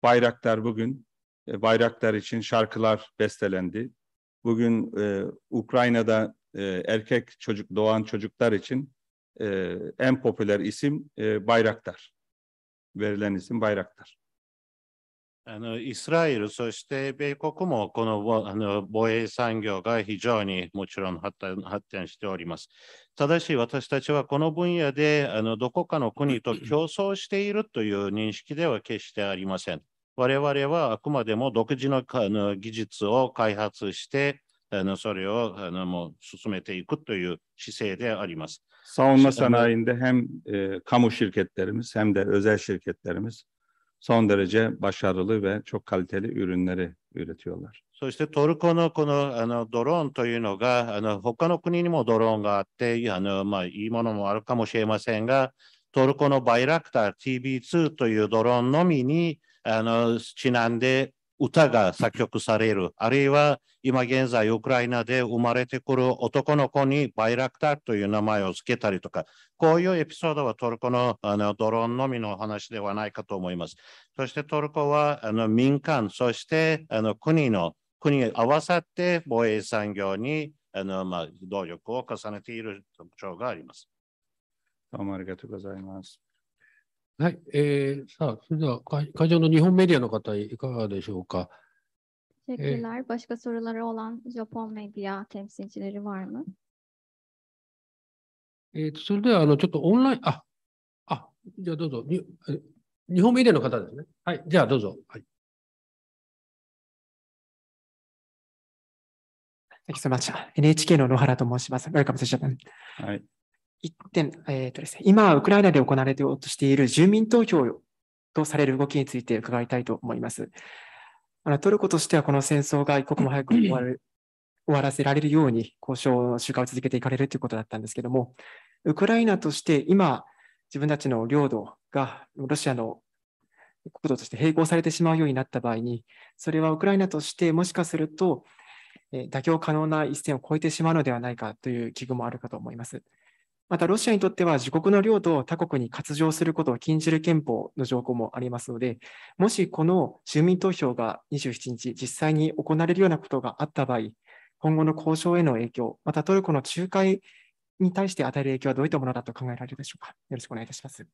Bayraktar bugün e, bayraklar için şarkılar bestelendi. Bugün e, Ukrayna'da e, erkek çocuk doğan çocuklar için e, en popüler isim e, Bayraktar. verilen isim Bayraktar. あのイスラエル、そして米国もこのあの防衛産業が非常にもちろん発展発展しております。ただし私たちはこの分野であのどこかの国と競争しているという認識では決してありません。我々はあくまでも独自のあの技術を開発して、あのそれをあのもう進めていくという姿勢であります。Savunma sanayinde hem e, kamu şirketlerimiz hem de özel şirketlerimiz son derece başarılı ve çok kaliteli ürünleri üretiyorlar. そしてトルコのこのあのドローンというのがあの他の国にもドローンがあってあの、まあ、いいものもあるかもしれませんがトルコのバイラクター TB2 というドローンのみにあのちなんで歌が作曲される、あるいは今現在ウクライナで生まれてくる男の子にバイラクタという名前を付けたりとか、こういうエピソードはトルコのあのドローンのみの話ではないかと思います。そしてトルコはあの民間、そしてあの国の国合わさって防衛産業にあの、まあ、努力を重ねている特徴があります。どうもありがとうございます。はい、えー、さあ、それでは会会場の日本メディアの方、いかがでしょうか。Teşekkürler. Ee, Başka soruları olan Japon medya temsilcileri var mı? えっと、それでは、あの、ちょっとオンライン、あ、あ、じゃあどうぞ、日本メディアの方ですね。はい、じゃあどうぞ。はい。Thank you so much. NHK の野原と申します。Welcome to Japan. はい。1点、えっ、ー、とですね、今、ウクライナで行われようとしている住民投票とされる動きについて伺いたいと思います。あのトルコとしては、この戦争が一刻も早く終わる終わらせられるように交渉の集会を続けていかれるということだったんですけども、ウクライナとして今、自分たちの領土がロシアの国土として併合されてしまうようになった場合に、それはウクライナとしてもしかすると、妥協可能な一線を越えてしまうのではないかという危惧もあるかと思います。またロシアにとっては自国の領土を他国に割譲することを禁じる憲法の条項もありますので、もしこの住民投票が27日、実際に行われるようなことがあった場合、今後の交渉への影響、またトルコの仲介に対して与える影響はどういったものだと考えられるでしょうか。よろしくお願いいたします。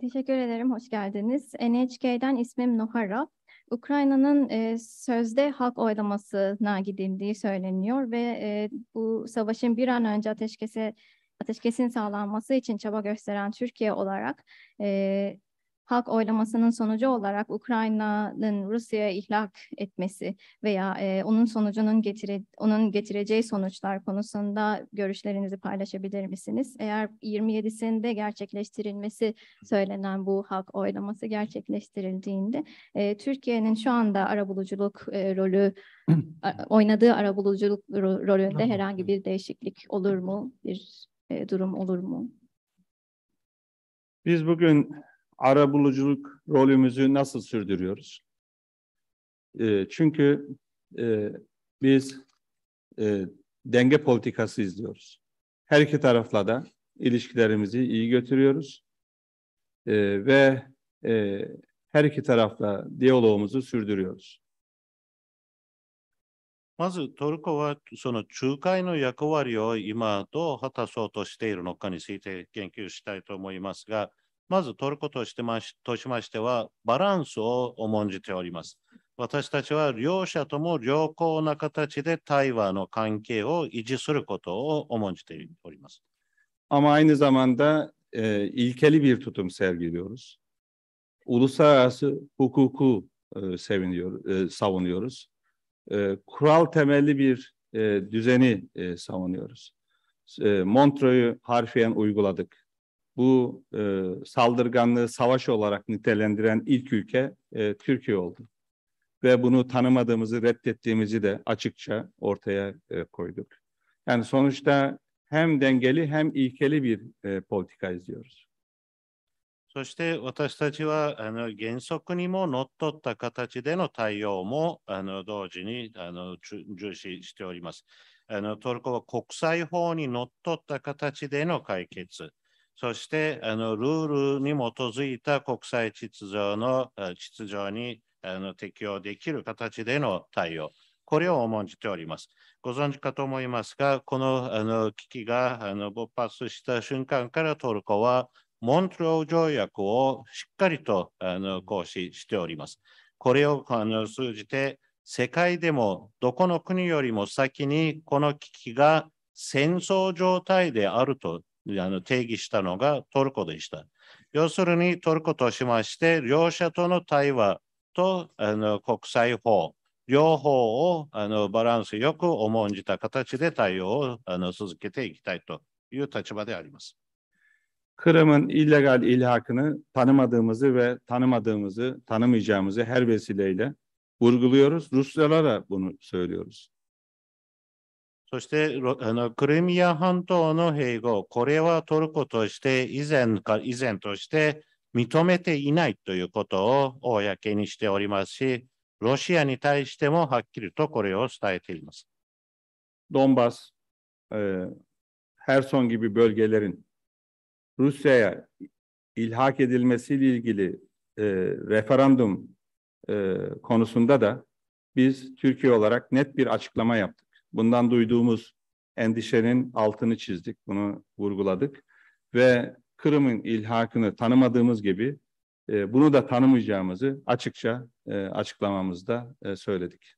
Teşekkür ederim. Hoş geldiniz. NHK'den ismim Nohara. Ukrayna'nın e, sözde halk oylamasına gidildiği söyleniyor ve e, bu savaşın bir an önce ateşkesi ateşkesin sağlanması için çaba gösteren Türkiye olarak e, halk oylamasının sonucu olarak Ukrayna'nın Rusya'ya ihlak etmesi veya e, onun sonucunun getire, onun getireceği sonuçlar konusunda görüşlerinizi paylaşabilir misiniz? Eğer 27'sinde gerçekleştirilmesi söylenen bu halk oylaması gerçekleştirildiğinde e, Türkiye'nin şu anda arabuluculuk e, rolü oynadığı arabuluculuk rolünde herhangi bir değişiklik olur mu? Bir e, durum olur mu? Biz bugün arabuluculuk rolümüzü nasıl sürdürüyoruz? E, çünkü e, biz e, denge politikası izliyoruz. Her iki tarafla da ilişkilerimizi iyi götürüyoruz e, ve e, her iki tarafla diyalogumuzu sürdürüyoruz. まずトルコはその仲介の役割を今どう果たそうとしているのかについて言及したいと思いますが、まずトルコとしてましとしましては、バランスを重んじております。私たちは両者とも良好な形で対話の関係を維持することを重んじております。Ama aynı zamanda e, ilkeli bir tutum sergiliyoruz. Uluslararası hukuku e, seviniyor, e, savunuyoruz. E, kural temelli bir e, düzeni e, savunuyoruz. E, Montreux'u harfiyen uyguladık bu e, saldırganlığı savaş olarak nitelendiren ilk ülke e, Türkiye oldu. Ve bunu tanımadığımızı, reddettiğimizi de açıkça ortaya e, koyduk. Yani sonuçta hem dengeli hem ilkeli bir e, politika izliyoruz. そして私たちはあの原則にものっとった形での対応もあの同時にあの重視しておりますあの。トルコは国際法にのっとった形での解決そしてあのルールに基づいた国際秩序の秩序にあの適用できる形での対応、これを重んじております。ご存知かと思いますが、このあの危機があの勃発した瞬間からトルコは、モントロー条約をしっかりとあの行使しております。これをあの通じて、世界でもどこの国よりも先にこの危機が戦争状態であるとの定義したのがトルコでした。要するにトルコとしまして、両者との対話とあの国際法、両方をあのバランスよく重んじた形で対応をあの続けていきたいという立場であります。Kırım'ın illegal ilhakını tanımadığımızı ve tanımadığımızı, tanımayacağımızı her vesileyle vurguluyoruz. Ruslara bunu söylüyoruz. そしてあのクリミア半島の併合、これはトルコとして以前か以前として認めていないということを公にしておりますし、ロシアに対してもはっきりとこれを伝えています。ドンバス、えー、ヘルソン e, gibi bölgelerin Rusya'ya ilhak edilmesiyle ilgili e, referandum e, konusunda da biz Türkiye olarak net bir açıklama yaptık bundan duyduğumuz endişenin altını çizdik, bunu vurguladık ve Kırım'ın ilhakını tanımadığımız gibi e, bunu da tanımayacağımızı açıkça e, açıklamamızda e, söyledik.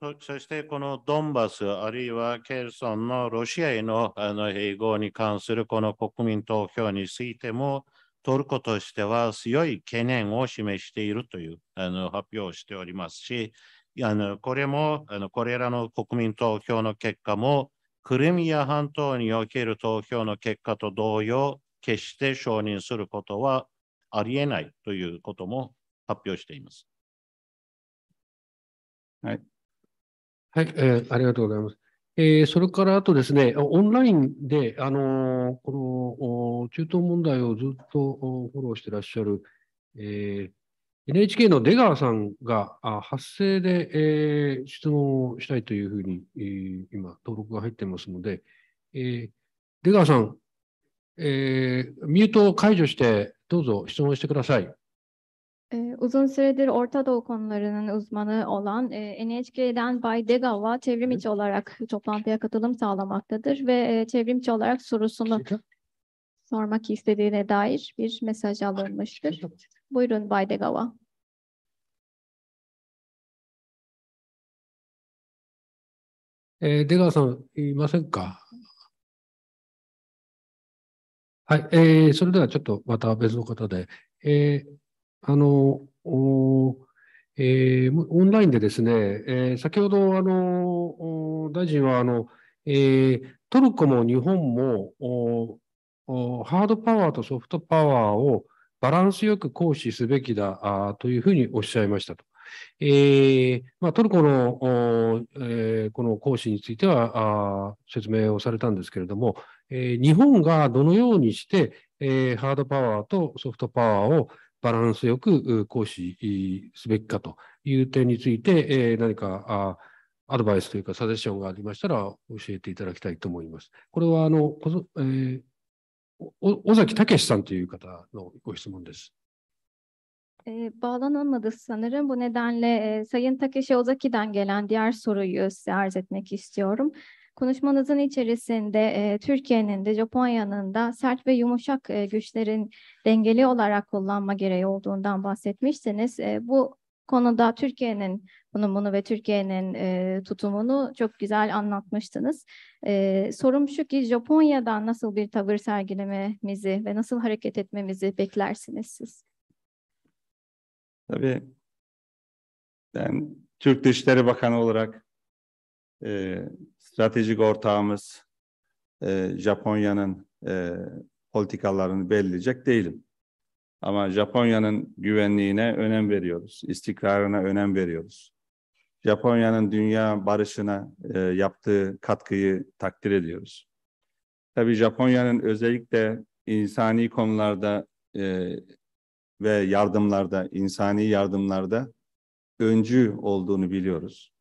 To そしてこのドンバスあるいはケルソンのロシアへのあの併合に関するこの国民投票についてもトルコとしては強い懸念を示しているというあの発表をしておりますしあのこれもあのこれらの国民投票の結果もクリミア半島における投票の結果と同様決して承認することはありえないということも発表しています。はい、はいえー、ありがとうございます。えー、それからあとですね、オンラインで、あのー、このお中東問題をずっとフォローしてらっしゃる、えー、NHK の出川さんが発声で、えー、質問をしたいというふうに、えー、今、登録が入ってますので、えー、出川さん、えー、ミュートを解除して、どうぞ質問してください。Ee, uzun süredir Orta Doğu konularının uzmanı olan e, NHK'den Bay Degawa çevrimiçi olarak toplantıya katılım sağlamaktadır ve e, çevrimiçi olarak sorusunu sormak istediğine dair bir mesaj alınmıştır. Buyurun Bay Degava. E, 出川さん、いませんかはい、えー、それではちょっとまた別の方で、えー、あの、おえー、オンラインでですね、えー、先ほど、あの、大臣は、あの、えー、トルコも日本もおお、ハードパワーとソフトパワーをバランスよく行使すべきだというふうにおっしゃいましたと。えーまあ、トルコの、えー、この行使についてはあ説明をされたんですけれども、えー、日本がどのようにして、えー、ハードパワーとソフトパワーをバランスよく行使すべきかという点について、えー、何かあアドバイスというかサジェッションがありましたら教えていただきたいと思います。これはあの、えー、尾崎武さんという方のご質問です。E, bağlanamadı sanırım. Bu nedenle e, Sayın Takeshi Ozaki'den gelen diğer soruyu size arz etmek istiyorum. Konuşmanızın içerisinde e, Türkiye'nin de Japonya'nın da sert ve yumuşak e, güçlerin dengeli olarak kullanma gereği olduğundan bahsetmişsiniz. E, bu konuda Türkiye'nin konumunu ve Türkiye'nin e, tutumunu çok güzel anlatmıştınız. E, sorum şu ki Japonya'dan nasıl bir tavır sergilememizi ve nasıl hareket etmemizi beklersiniz siz? Tabii ben Türk Dışişleri Bakanı olarak e, stratejik ortağımız e, Japonya'nın e, politikalarını belirleyecek değilim. Ama Japonya'nın güvenliğine önem veriyoruz, istikrarına önem veriyoruz. Japonya'nın dünya barışına e, yaptığı katkıyı takdir ediyoruz. Tabii Japonya'nın özellikle insani konularda e, ve yardımlarda, insani yardımlarda öncü olduğunu biliyoruz.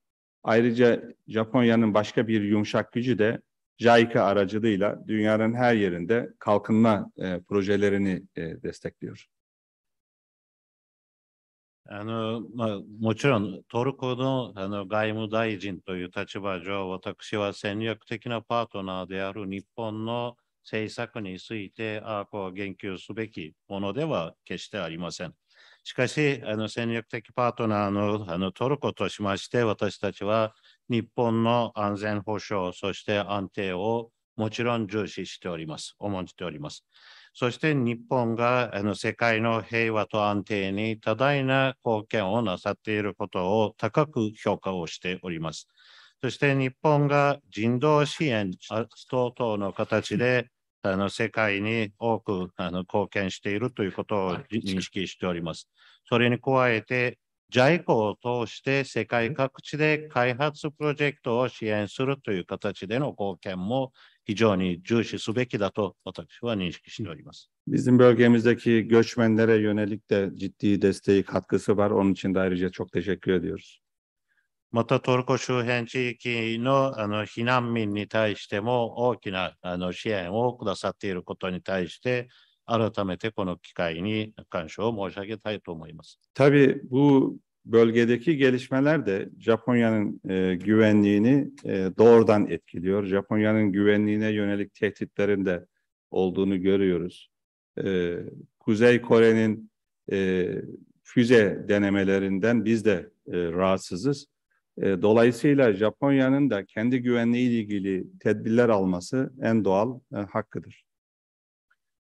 Ayrıca Japonya'nın başka bir yumuşak gücü de JICA aracılığıyla dünyanın her yerinde kalkınma e, projelerini e, destekliyor. あのまあ、もちろんトルコのあの外務大臣という立場上、私は戦略的なパートナーである日本の政策について、ああ、こう言及すべきものでは決してありません。しかし、あの戦略的パートナーのあのトルコとしまして、私たちは日本の安全保障、そして安定をもちろん重視しております、重んじております。そして日本があの世界の平和と安定に多大な貢献をなさっていることを高く評価をしております。そして日本が人道支援等々の形であの世界に多くあの貢献しているということを認識しております。それに加えて、JICO を通して世界各地で開発プロジェクトを支援するという形での貢献も非常に重視すべきだと私は認識しております。Bizim bölgemizdeki göçmenlere yönelik de ciddi desteği katkısı var. Onun için de ayrıca çok teşekkür ediyoruz. またトルコ周辺地域のあの避難民に対しても大きなあの支援をくださっていることに対して改めてこの機会に感謝を申し上げたいと思います。Tabii bu bölgedeki gelişmeler de Japonya'nın e, güvenliğini e, doğrudan etkiliyor. Japonya'nın güvenliğine yönelik tehditlerin de olduğunu görüyoruz. E, Kuzey Kore'nin e, füze denemelerinden biz de e, rahatsızız. E, dolayısıyla Japonya'nın da kendi güvenliği ile ilgili tedbirler alması en doğal e, hakkıdır.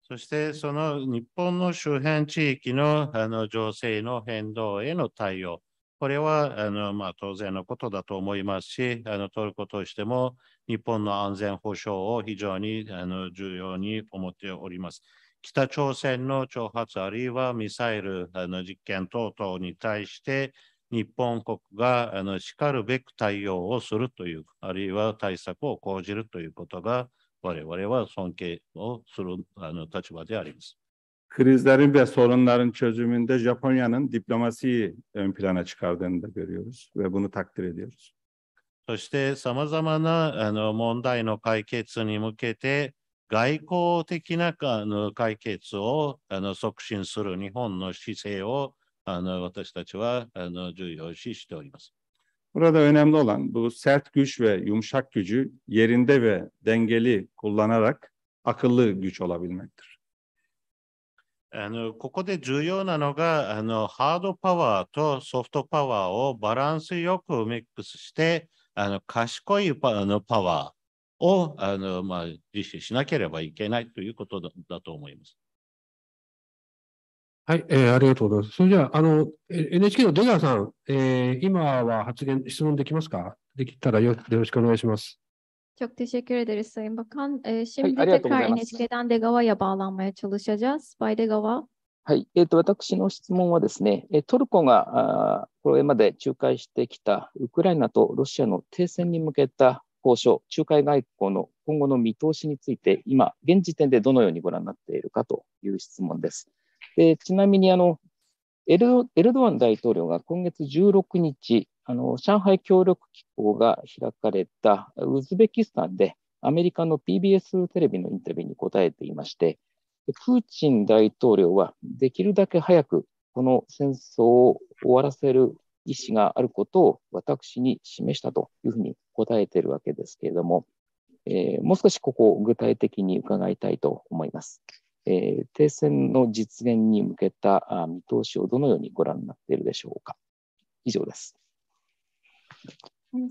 そしてその日本の周辺地域のあの情勢の変動への対応、これはあの、まあ、当然のことだと思いますし、あのトルコとしても日本の安全保障を非常にあの重要に思っております。北朝鮮の挑発あるいはミサイルあの実験等々に対して日本国があのしかるべく対応をするという、あるいは対策を講じるということが我々は尊敬をするあの立場であります。Krizlerin ve sorunların çözümünde Japonya'nın diplomasiyi ön plana çıkardığını da görüyoruz ve bunu takdir ediyoruz. そしてさまざまなあの問題の解決に向けて外交的なあの解決をあの促進する日本の姿勢をあの私たちはあの重要視しております。Burada önemli olan bu sert güç ve yumuşak gücü yerinde ve dengeli kullanarak akıllı güç olabilmektir. あのここで重要なのがあのハードパワーとソフトパワーをバランスよくミックスしてあの賢いパあのパワーをあの、まあ、実施しなければいけないということだと思います。はい、えー、ありがとうございます。それじゃあ、あの、NHK の出川さん、えー、今は発言、質問できますかできたらよよろしくお願いします。Çok teşekkür ederiz Sayın Bakan. Ee, şimdi Hayır, tekrar NHK'den Degava'ya bağlanmaya çalışacağız. Bay Degava. はい、えっと、私の質問はですね、トルコがこれまで仲介してきたウクライナとロシアの停戦に向けた交渉、仲介外交の今後の見通しについて、今、現時点でどのようにご覧になっているかという質問です。でちなみにあのエルドアン大統領が今月16日、あの上海協力機構が開かれたウズベキスタンで、アメリカの PBS テレビのインタビューに答えていまして、プーチン大統領はできるだけ早くこの戦争を終わらせる意思があることを私に示したというふうに答えているわけですけれども、えー、もう少しここを具体的に伺いたいと思います。えー、停戦の実現に向けた見通しをどのようにご覧になっているでしょうか。以上です。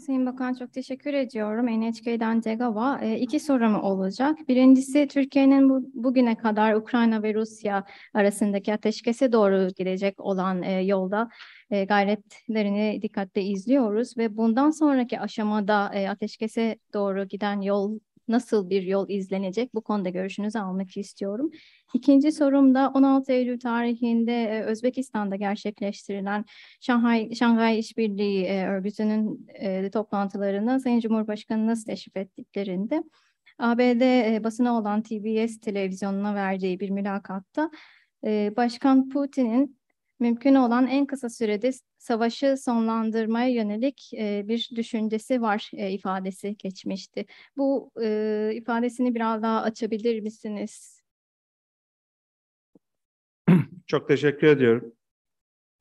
Sayın Bakan çok teşekkür ediyorum. NHK'den Degava. E, iki sorum olacak. Birincisi Türkiye'nin bu, bugüne kadar Ukrayna ve Rusya arasındaki ateşkese doğru gidecek olan e, yolda e, gayretlerini dikkatle izliyoruz ve bundan sonraki aşamada e, ateşkese doğru giden yol nasıl bir yol izlenecek? Bu konuda görüşünüzü almak istiyorum. İkinci sorum da 16 Eylül tarihinde e, Özbekistan'da gerçekleştirilen Şanghay, Şanghay İşbirliği e, Örgütü'nün e, toplantılarını Sayın Cumhurbaşkanı nasıl teşrif ettiklerinde ABD basına olan TBS televizyonuna verdiği bir mülakatta Başkan Putin'in mümkün olan en kısa sürede savaşı sonlandırmaya yönelik e, bir düşüncesi var e, ifadesi geçmişti. Bu e, ifadesini biraz daha açabilir misiniz? *clears throat* Çok teşekkür ediyorum.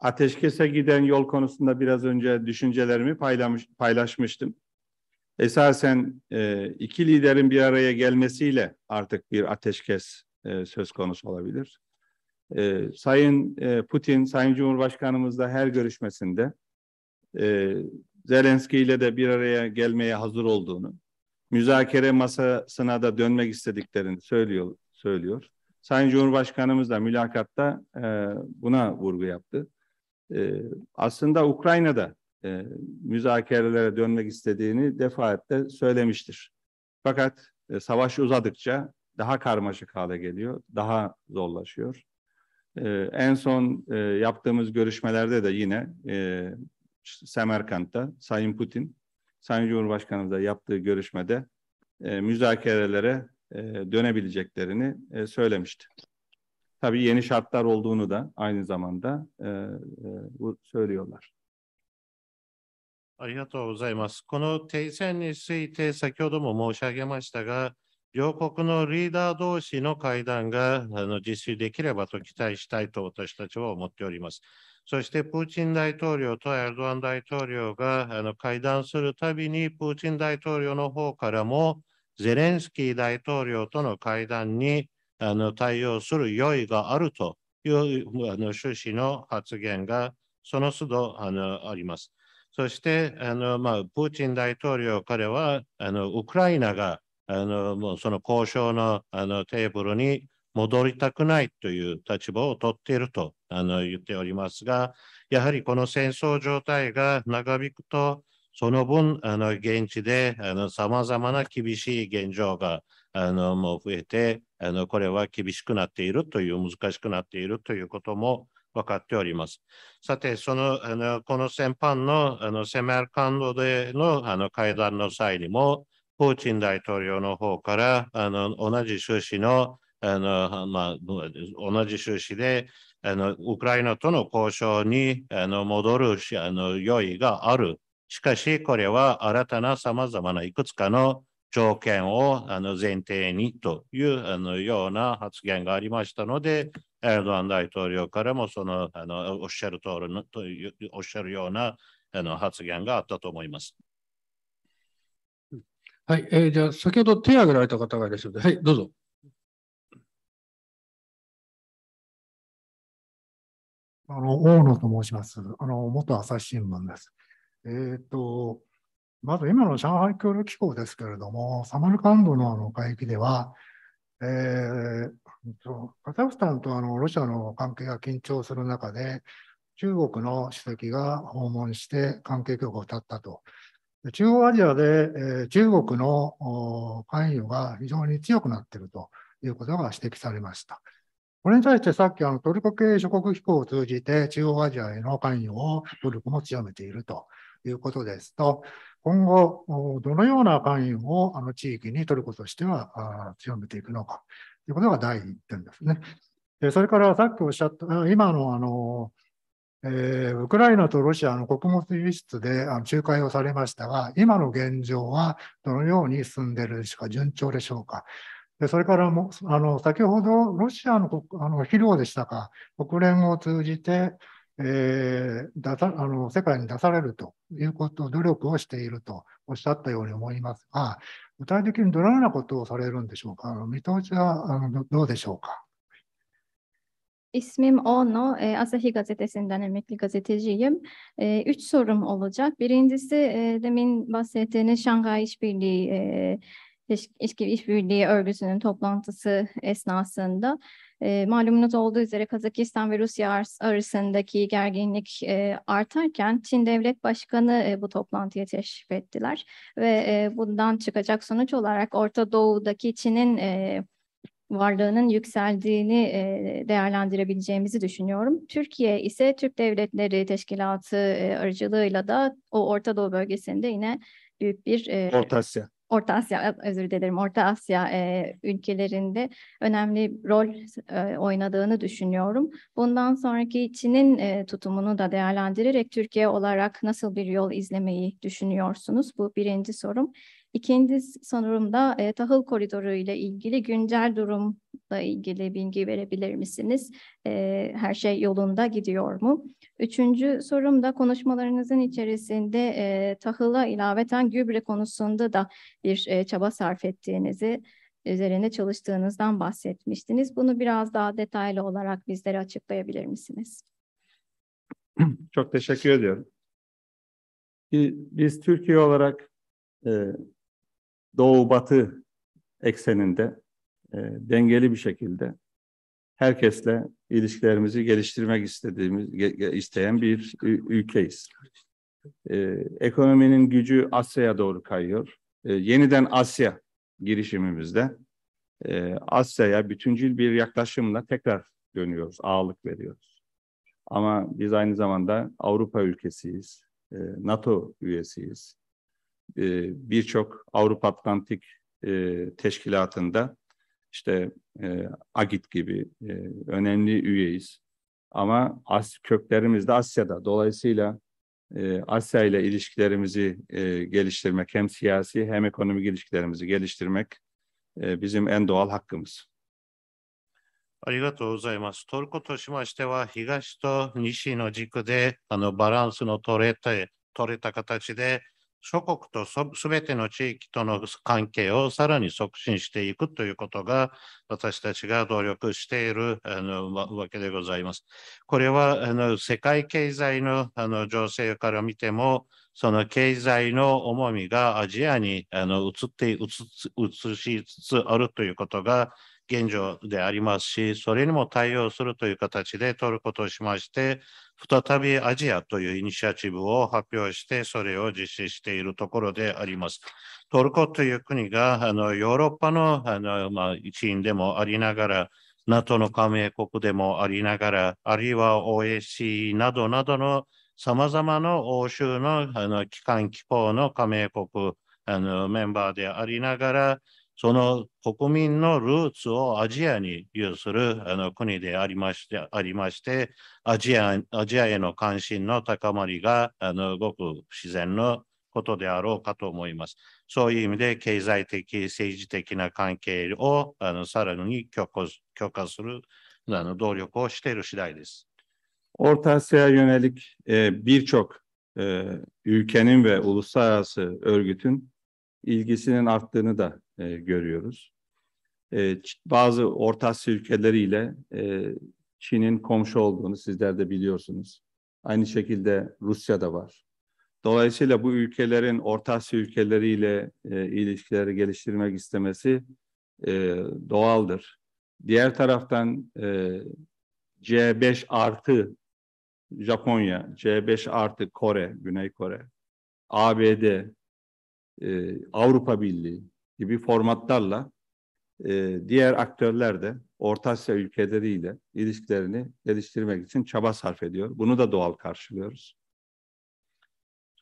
Ateşkese giden yol konusunda biraz önce düşüncelerimi paylamış, paylaşmıştım. Esasen e, iki liderin bir araya gelmesiyle artık bir ateşkes e, söz konusu olabilir. E, Sayın e, Putin, Sayın Cumhurbaşkanımızla her görüşmesinde e, Zelenski ile de bir araya gelmeye hazır olduğunu, müzakere masasına da dönmek istediklerini söylüyor. söylüyor. Sayın Cumhurbaşkanımız da mülakatta e, buna vurgu yaptı. E, aslında Ukrayna'da e, müzakerelere dönmek istediğini defaatle söylemiştir. Fakat e, savaş uzadıkça daha karmaşık hale geliyor, daha zorlaşıyor. Ee, en son e, yaptığımız görüşmelerde de yine e, Semerkant'ta Sayın Putin, Sayın Cumhurbaşkanımız yaptığı görüşmede e, müzakerelere e, dönebileceklerini e, söylemişti. Tabii yeni şartlar olduğunu da aynı zamanda e, e, bu söylüyorlar. ありがとうございます。この停戦について、先ほども申し上げましたが、両国のリーダー同士の会談があの実施できればと期待したいと私たちは思っております。そしてプーチン大統領とエルドアン大統領があの会談するたびに、プーチン大統領の方からも、ゼレンスキー大統領との会談にあの対応する用意があるというあの趣旨の発言がその都度あのあります。そしてあの、まあ、プーチン大統領、彼はあのウクライナがあのもうその交渉のあのテーブルに戻りたくないという立場を取っているとあの言っておりますが、やはりこの戦争状態が長引くと、その分、あの現地でさまざまな厳しい現状があのもう増えてあの、これは厳しくなっているという、難しくなっているということも分かっております。さて、そのあのこの先般のあのセマルカンドでのあの会談の際にも、プーチン大統領の方から、あの同じ趣旨の、あのまあ、同じ趣旨であの、ウクライナとの交渉にあの戻るあの用意がある。しかし、これは新たな様々ないくつかの条件をあの前提にというあのような発言がありましたので、エルドアン大統領からもそのあのおっしゃる通りのというおっしゃるようなあの発言があったと思います。はい、えー、じゃあ先ほど手を挙げられた方がいらっしゃるので、はい、どうぞ。あの大野と申します。あの元朝日新聞です。えっ、ー、と、まず今の上海協力機構ですけれども、サマルカンドのあの海域では、えー、カザフスタンとあのロシアの関係が緊張する中で、中国の主席が訪問して関係強化を立ったと中央アジアで、え中国の関与が非常に強くなっているということが指摘されました。これに対してさっきあのトルコ系諸国機構を通じて中央アジアへの関与をトルコも強めているということですと、今後、どのような関与をあの地域にトルコとしては強めていくのかということが第1点ですね。それからさっきおっしゃった、今のあのえー、ウクライナとロシアの穀物輸出であの仲介をされましたが、今の現状はどのように進んでいるでしょうか、順調でしょうか。でそれからもあの先ほどロシアのあの肥料でしたか、国連を通じて、えー、出さあの世界に出されるということ、努力をしているとおっしゃったように思いますが、具体的にどのようなことをされるんでしょうか、あの見通しはあのどうでしょうか。İsmim Ono, e, ee, Asahi Gazetesi'nden emekli gazeteciyim. Ee, üç sorum olacak. Birincisi e, demin bahsettiğiniz Şangay İşbirliği e, İşbirliği İş İşbirliği Örgütü'nün toplantısı esnasında e, malumunuz olduğu üzere Kazakistan ve Rusya arasındaki gerginlik e, artarken Çin Devlet Başkanı e, bu toplantıya teşrif ettiler ve bundan çıkacak sonuç olarak Orta Doğu'daki Çin'in varlığının yükseldiğini değerlendirebileceğimizi düşünüyorum. Türkiye ise Türk Devletleri Teşkilatı aracılığıyla da o Orta Doğu bölgesinde yine büyük bir... Orta Asya. Orta Asya, özür dilerim, Orta Asya e, ülkelerinde önemli rol e, oynadığını düşünüyorum. Bundan sonraki Çin'in e, tutumunu da değerlendirerek Türkiye olarak nasıl bir yol izlemeyi düşünüyorsunuz? Bu birinci sorum. İkinci sanırım da e, tahıl koridoru ile ilgili güncel durumla ilgili bilgi verebilir misiniz? E, her şey yolunda gidiyor mu? Üçüncü sorum da konuşmalarınızın içerisinde e, tahıla ilaveten gübre konusunda da bir e, çaba sarf ettiğinizi üzerinde çalıştığınızdan bahsetmiştiniz. Bunu biraz daha detaylı olarak bizlere açıklayabilir misiniz? Çok teşekkür ediyorum. Biz Türkiye olarak e, doğu-batı ekseninde e, dengeli bir şekilde herkesle ilişkilerimizi geliştirmek istediğimiz isteyen bir ülkeyiz. E, ekonominin gücü Asya'ya doğru kayıyor. E, yeniden Asya girişimimizde e, Asya'ya bütüncül bir yaklaşımla tekrar dönüyoruz, ağırlık veriyoruz. Ama biz aynı zamanda Avrupa ülkesiyiz, e, NATO üyesiyiz e, birçok Avrupa Atlantik e, teşkilatında işte e, AGİT gibi e, önemli üyeyiz. Ama as köklerimiz de Asya'da. Dolayısıyla e, Asya ile ilişkilerimizi geliştirmek, hem siyasi hem ekonomik ilişkilerimizi geliştirmek bizim en doğal hakkımız. ありがとうございます。トルコとしましては、東と西の軸で、あの、バランスの取れた、取れた形で、諸国とすべての地域との関係をさらに促進していくということが、私たちが努力しているあのわけでございます。これはあの世界経済のあの情勢から見ても、その経済の重みがアジアにあの移って移しつつあるということが、現状でありますし、それにも対応するという形で取ることをしまして、再びアジアというイニシアチブを発表して、それを実施しているところであります。トルコという国があのヨーロッパのあの、まあ、一員でもありながら、NATO の加盟国でもありながら、あるいは OSCE などなどのさまざまな欧州のあの機関機構の加盟国あのメンバーでありながら、その国民のルーツをアジアに有するあの国でありましてありましてアジア、アジアへの関心の高まりがあのごく自然のことであろうかと思います。そういう意味で経済的、政治的な関係をあのさらに強化するあの努力をしている次第です。Orta Asya'ya yönelik e, birçok e, ülkenin ve uluslararası örgütün ilgisinin arttığını da e, görüyoruz. E, bazı Orta Asya ülkeleriyle e, Çin'in komşu olduğunu sizler de biliyorsunuz. Aynı şekilde Rusya da var. Dolayısıyla bu ülkelerin Orta Asya ülkeleriyle e, ilişkileri geliştirmek istemesi e, doğaldır. Diğer taraftan e, C5 artı Japonya, C5 artı Kore, Güney Kore, ABD, e, Avrupa Birliği gibi formatlarla e, diğer aktörler de Orta Asya ülkeleriyle ilişkilerini geliştirmek için çaba sarf ediyor. Bunu da doğal karşılıyoruz.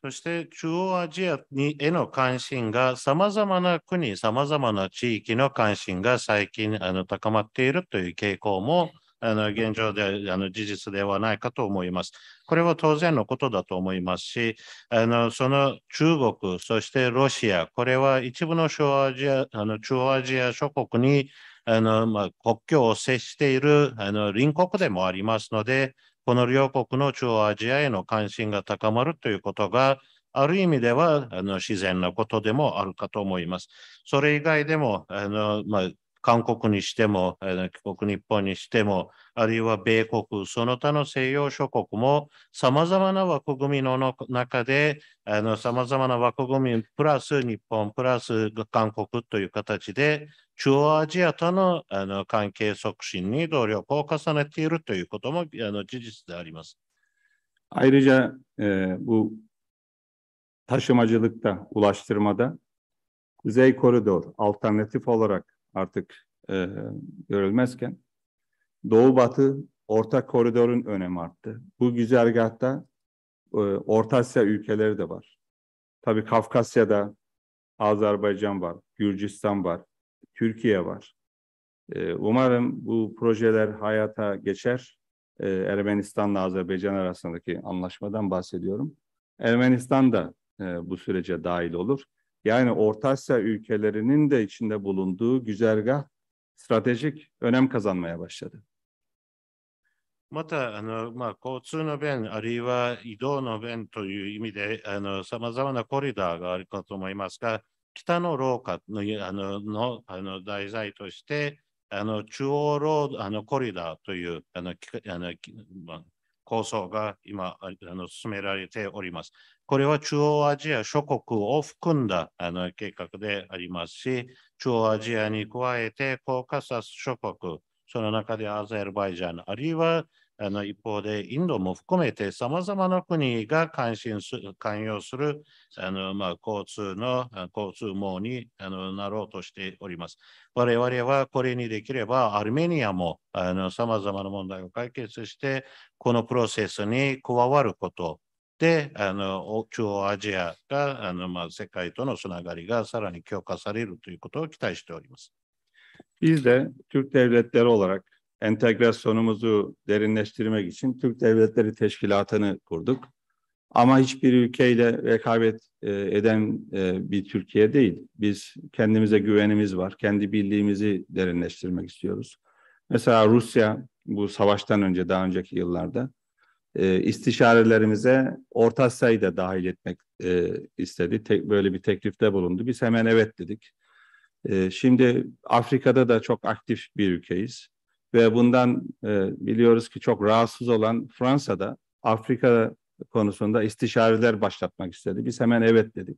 そして中央アジアにへの関心が様々な国、様々な地域の関心が最近あの高まっているという傾向もあの現状であの事実ではないかと思います。これは当然のことだと思いますし、あのその中国、そしてロシア、これは一部の小アジアあの中央アジア諸国にあの、まあ、国境を接しているあの隣国でもありますので、この両国の中央アジアへの関心が高まるということが、ある意味ではあの自然なことでもあるかと思います。それ以外でも、あのまあ、韓国にしても、帰国日本にしても、あるいは米国、その他の西洋諸国も、さまざまな枠組みの中で、さまざまな枠組み、プラス日本、プラス韓国という形で、中央アジアとのあの関係促進に努力を重ねているということもあの事実であります。Ayrıca e, bu taşımacılıkta, ulaştırmada Kuzey Koridor alternatif olarak artık e, görülmezken Doğu-Batı ortak koridorun önemi arttı. Bu güzergahta e, Orta Asya ülkeleri de var. Tabii Kafkasya'da Azerbaycan var, Gürcistan var, Türkiye var. E, umarım bu projeler hayata geçer. E, Ermenistan'la Azerbaycan arasındaki anlaşmadan bahsediyorum. Ermenistan da e, bu sürece dahil olur. yani Orta Asya ülkelerinin de içinde bulunduğu güzergah stratejik önem kazanmaya başladı. またあの、まあ、交通の便、あるいは移動の便という意味で、さまざまなコリダーがあるかと思いますが、北の廊下のあののあの題材として、あの中央ロードあのコリダーというあのあの、まあ、構想が今あの進められております。これは中央アジア諸国を含んだあの計画でありますし、中央アジアに加えてコーカサス諸国、その中でアゼルバイジャン、あるいはあの一方でインドも含めてさまざまな国が関心す関与するあの、まあ、交通の交通網にあのなろうとしております。我々はこれにできればアルメニアもさまざまな問題を解決してこのプロセスに加わることで、あの中央アジアがあの、まあ、世界とのつながりがさらに強化されるということを期待しております。Biz de Türk devletleri olarak entegrasyonumuzu derinleştirmek için Türk Devletleri Teşkilatı'nı kurduk. Ama hiçbir ülkeyle rekabet e, eden e, bir Türkiye değil. Biz kendimize güvenimiz var. Kendi bildiğimizi derinleştirmek istiyoruz. Mesela Rusya bu savaştan önce daha önceki yıllarda e, istişarelerimize Orta Asya'yı da dahil etmek e, istedi. Tek, böyle bir teklifte bulundu. Biz hemen evet dedik. E, şimdi Afrika'da da çok aktif bir ülkeyiz. Ve bundan e, biliyoruz ki çok rahatsız olan Fransa'da Afrika konusunda istişareler başlatmak istedi. Biz hemen evet dedik.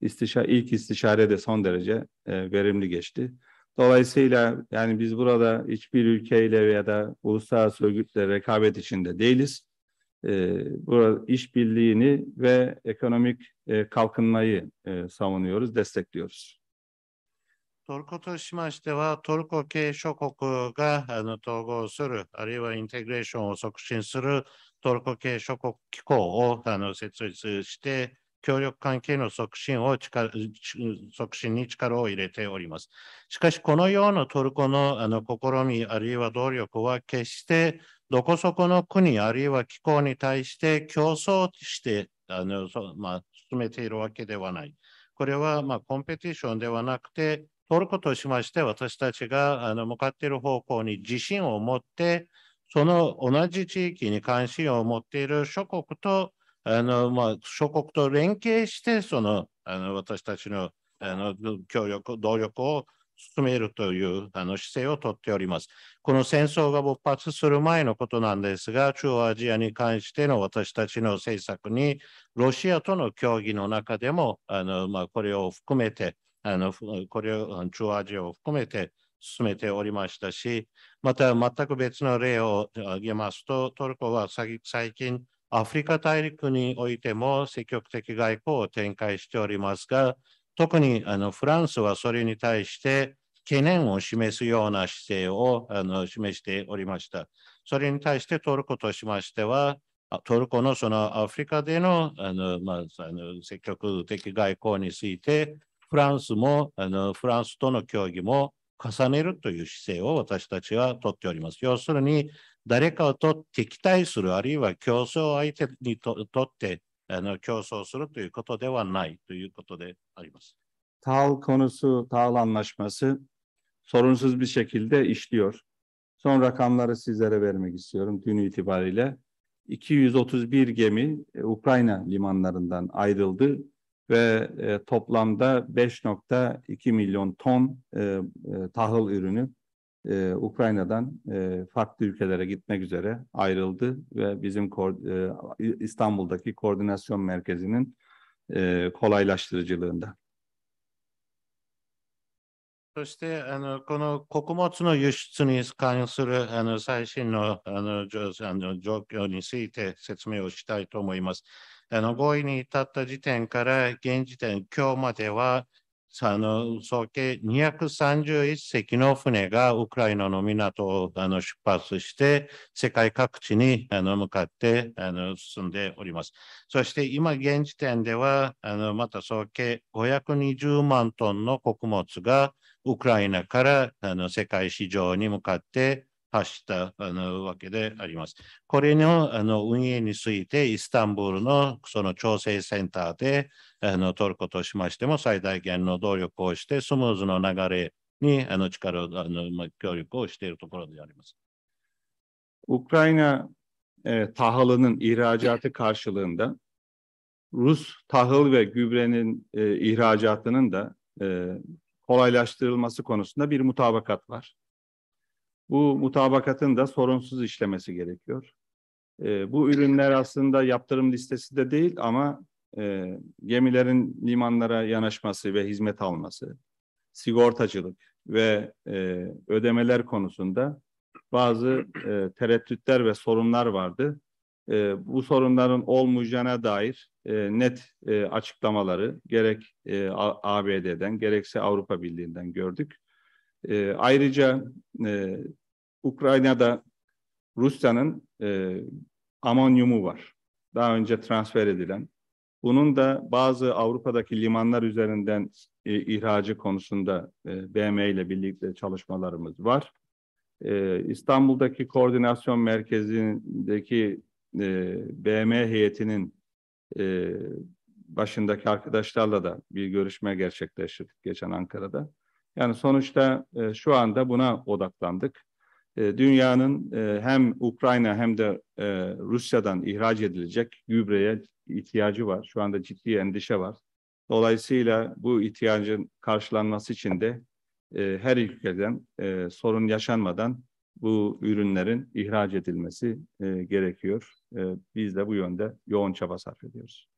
İstişare, ilk istişare de son derece e, verimli geçti. Dolayısıyla yani biz burada hiçbir ülkeyle ya da uluslararası örgütle rekabet içinde değiliz. işbirliğini ve ekonomik kalkınmayı savunuyoruz, destekliyoruz. トルコとしましては、トルコ系諸国があの統合する、あるいはインテグレーションを促進するトルコ系諸国機構をあの設立して、協力関係の促進を力促進に力を入れております。しかし、このようなトルコのあの試み、あるいは動力は決してどこそこの国あるいは気候に対して競争してあのそ、まあ、進めているわけではない。これは、まあ、コンペティションではなくて、トルコとしまして私たちがあの向かっている方向に自信を持って、その同じ地域に関心を持っている諸国と、あのまあ、諸国と連携して、そのあの私たちのあの協力、動力を進めるというあの姿勢をとっております。この戦争が勃発する前のことなんですが、中央アジアに関しての私たちの政策に、ロシアとの協議の中でも、あのまあ、これを含めて、あのこれを中央アジアを含めて進めておりましたし、また全く別の例を挙げますと、トルコは最近、アフリカ大陸においても積極的外交を展開しておりますが、特にあのフランスはそれに対して懸念を示すような姿勢をあの示しておりました。それに対してトルコとしましては、トルコのそのアフリカでのあの、まあ、あの積極的外交について、フランスもあのフランスとの協議も重ねるという姿勢を私たちはとっております。要するに、誰かと敵対する、あるいは競争相手にとってあの競争するということではないということであります。Tal konusu, Tal anlaşması sorunsuz bir şekilde işliyor. Son rakamları sizlere vermek istiyorum dün itibariyle. 231 gemi e, Ukrayna limanlarından ayrıldı ve e, toplamda 5.2 milyon ton e, e tahıl ürünü e, Ukrayna'dan e, farklı ülkelere gitmek üzere ayrıldı ve bizim e, İstanbul'daki koordinasyon merkezinin e, kolaylaştırıcılığında. そして、あの、この穀物の輸出に関する、あの、最新の、あの、状況について説明をしたいと思います。あの、合意に至った時点から、現時点、今日までは、あの総計231隻の船がウクライナの港をあの出発して、世界各地にあの向かってあの進んでおります。そして今現時点では、あのまた総計520万トンの穀物がウクライナからあの世界市場に向かって発したあのわけであります。これのあの運営について、イスタンブールのその調整センターであのトルコとしましても最大限の努力をして、スムーズの流れにあの力をあの、まあ、協力をしているところであります。Ukrayna e, tahılının ihracatı karşılığında Rus tahıl ve gübrenin e, ihracatının da e, kolaylaştırılması konusunda bir mutabakat var. Bu mutabakatın da sorunsuz işlemesi gerekiyor. E, bu ürünler aslında yaptırım listesi de değil ama e, gemilerin limanlara yanaşması ve hizmet alması, sigortacılık ve e, ödemeler konusunda bazı e, tereddütler ve sorunlar vardı. E, bu sorunların olmayacağına dair e, net e, açıklamaları gerek e, ABD'den gerekse Avrupa Birliği'nden gördük. E, ayrıca e, Ukrayna'da Rusya'nın e, amonyumu var. Daha önce transfer edilen. Bunun da bazı Avrupa'daki limanlar üzerinden e, ihracı konusunda e, BM ile birlikte çalışmalarımız var. E, İstanbul'daki koordinasyon merkezindeki e, BM heyetinin e, başındaki arkadaşlarla da bir görüşme gerçekleştirdik geçen Ankara'da. Yani sonuçta e, şu anda buna odaklandık. Ee, dünyanın e, hem Ukrayna hem de e, Rusya'dan ihraç edilecek gübreye ihtiyacı var. Şu anda ciddi endişe var. Dolayısıyla bu ihtiyacın karşılanması için de e, her ülkeden sorun yaşanmadan bu ürünlerin ihraç edilmesi gerekiyor. biz de bu yönde yoğun çaba sarf ediyoruz.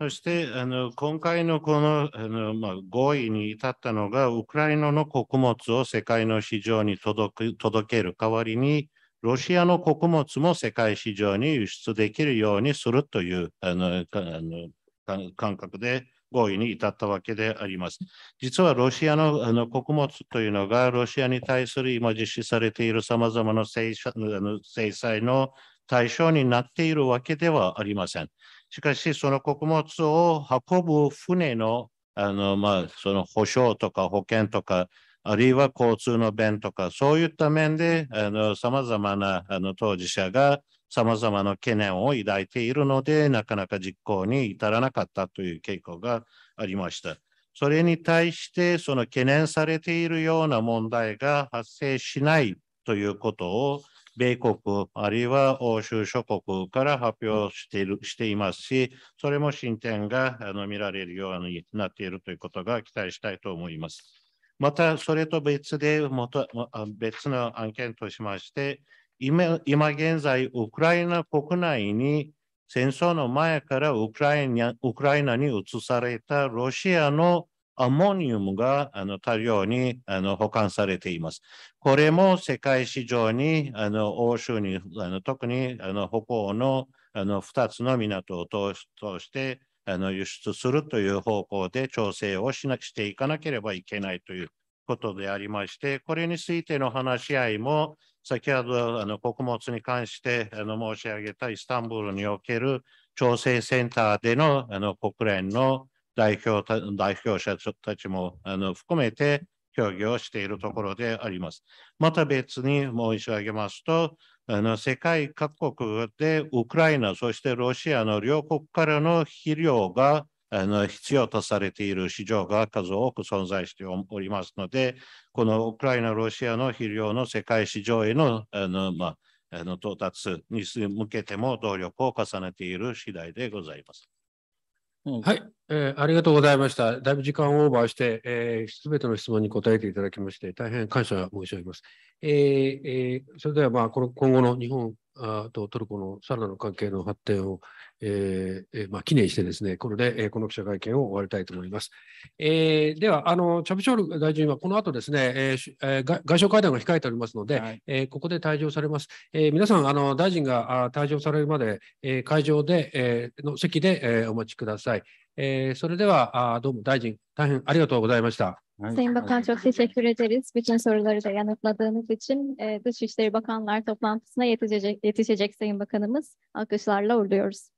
そしてあの今回のこのあの、まあ、合意に至ったのが、ウクライナの穀物を世界の市場に届く届ける代わりに、ロシアの穀物も世界市場に輸出できるようにするというあの感覚で合意に至ったわけであります。実はロシアのあの穀物というのが、ロシアに対する今実施されているさまざまな制裁の対象になっているわけではありません。しかし、その穀物を運ぶ船のあの、まあ、その保証とか保険とか、あるいは交通の便とか、そういった面で、さまざまなあの当事者がさまざまな懸念を抱いているので、なかなか実行に至らなかったという傾向がありました。それに対して、その懸念されているような問題が発生しないということを、米国あるいは欧州諸国から発表しているしていますし、それも進展があの見られるようになっているということが期待したいと思います。また、それと別で、別の案件としまして、今今現在、ウクライナ国内に戦争の前からウクライナウクライナに移されたロシアのアンモニウムがあの多量にあの保管されています。これも世界市場に、あの欧州にあの特にあの北欧のあの2つの港を通してあの輸出するという方向で調整をしなしていかなければいけないということでありまして、これについての話し合いも、先ほどあの穀物に関してあの申し上げたイスタンブールにおける調整センターでのあの国連の代表た代表者たちもあの含めて協議をしているところであります。また別に申し上げますと、あの世界各国でウクライナ、そしてロシアの両国からの肥料があの必要とされている市場が数多く存在しておりますので、このウクライナ、ロシアの肥料の世界市場へのあの、まあ、あの到達に向けても努力を重ねている次第でございます。はい、えー、ありがとうございました。だいぶ時間をオーバーして、す、えー、べ、ての質問に答えていただきまして、大変感謝申し上げます。えーえー、それでは、まあ、この今後の日本あとトルコのさらなる関係の発展を、えーまあ、記念してですね、これで、えー、この記者会見を終わりたいと思います。えー、では、あのチャブチョール大臣はこの後ですね、えーえー、外相会談が控えておりますので、はい、えー、ここで退場されます。えー、皆さん、あの大臣が退場されるまで、えー、会場で、えー、の席で、えー、お待ちください。えー、それではあどうも大臣大変ありがとうございました。Sayın ee, Bakan çok teşekkür ederiz. Bütün soruları da yanıtladığınız için e, Dışişleri Bakanlar toplantısına yetişecek, yetişecek Sayın Bakanımız. Alkışlarla uğurluyoruz.